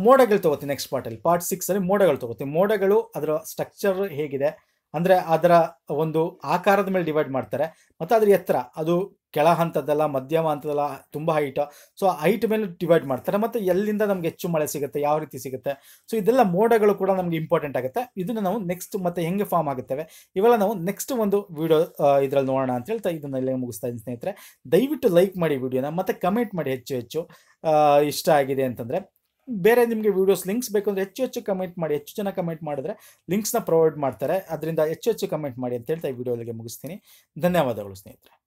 ಮೋಡಗಳು ತೊಗೋತೀವಿ ನೆಕ್ಸ್ಟ್ ಪಾರ್ಟಲ್ಲಿ ಪಾರ್ಟ್ ಸಿಕ್ಸಲ್ಲಿ ಮೋಡಗಳು ತೊಗೋತೀವಿ ಮೋಡಗಳು ಅದರ ಸ್ಟ್ರಕ್ಚರ್ ಹೇಗಿದೆ ಅಂದರೆ ಅದರ ಒಂದು ಆಕಾರದ ಮೇಲೆ ಡಿವೈಡ್ ಮಾಡ್ತಾರೆ ಮತ್ತು ಅದರ ಎತ್ತರ ಅದು ಕೆಳ ಹಂತದ್ದಲ್ಲ ಮಧ್ಯಮ ಹಂತದಲ್ಲ ತುಂಬ ಹೈಟ್ ಸೊ ಹೈಟ್ ಮೇಲೆ ಡಿವೈಡ್ ಮಾಡ್ತಾರೆ ಮತ್ತು ಎಲ್ಲಿಂದ ನಮಗೆ ಹೆಚ್ಚು ಮಳೆ ಸಿಗುತ್ತೆ ಯಾವ ರೀತಿ ಸಿಗುತ್ತೆ ಸೊ ಇದೆಲ್ಲ ಮೋಡಗಳು ಕೂಡ ನಮಗೆ ಇಂಪಾರ್ಟೆಂಟ್ ಆಗುತ್ತೆ ಇದನ್ನು ನಾವು ನೆಕ್ಸ್ಟ್ ಮತ್ತೆ ಹೆಂಗೆ ಫಾರ್ಮ್ ಆಗುತ್ತವೆ ಇವೆಲ್ಲ ನಾವು ನೆಕ್ಸ್ಟ್ ಒಂದು ವಿಡಿಯೋ ಇದರಲ್ಲಿ ನೋಡೋಣ ಅಂತ ಹೇಳ್ತಾ ಇದನ್ನ ಇಲ್ಲಿ ಮುಗಿಸ್ತಾ ಇದ್ದೀನಿ ಸ್ನೇಹಿತರೆ ದಯವಿಟ್ಟು ಲೈಕ್ ಮಾಡಿ ವೀಡಿಯೋನ ಮತ್ತೆ ಕಮೆಂಟ್ ಮಾಡಿ ಹೆಚ್ಚು ಹೆಚ್ಚು ಇಷ್ಟ ಆಗಿದೆ ಅಂತಂದರೆ ಬೇರೆ ನಿಮಗೆ ವೀಡಿಯೋಸ್ ಲಿಂಕ್ಸ್ ಬೇಕು ಹೆಚ್ಚು ಹೆಚ್ಚು ಕಮೆಂಟ್ ಮಾಡಿ ಹೆಚ್ಚು ಜನ ಕಮೆಂಟ್ ಮಾಡಿದ್ರೆ ಲಿಂಕ್ಸ್ನ ಪ್ರೊವೈಡ್ ಮಾಡ್ತಾರೆ ಅದರಿಂದ ಹೆಚ್ಚು ಹೆಚ್ಚು ಕಮೆಂಟ್ ಮಾಡಿ ಅಂತ ಹೇಳ್ತಾ ಈ ವಿಡಿಯೋಗೆ ಮುಗಿಸ್ತೀನಿ ಧನ್ಯವಾದಗಳು ಸ್ನೇಹಿತರೆ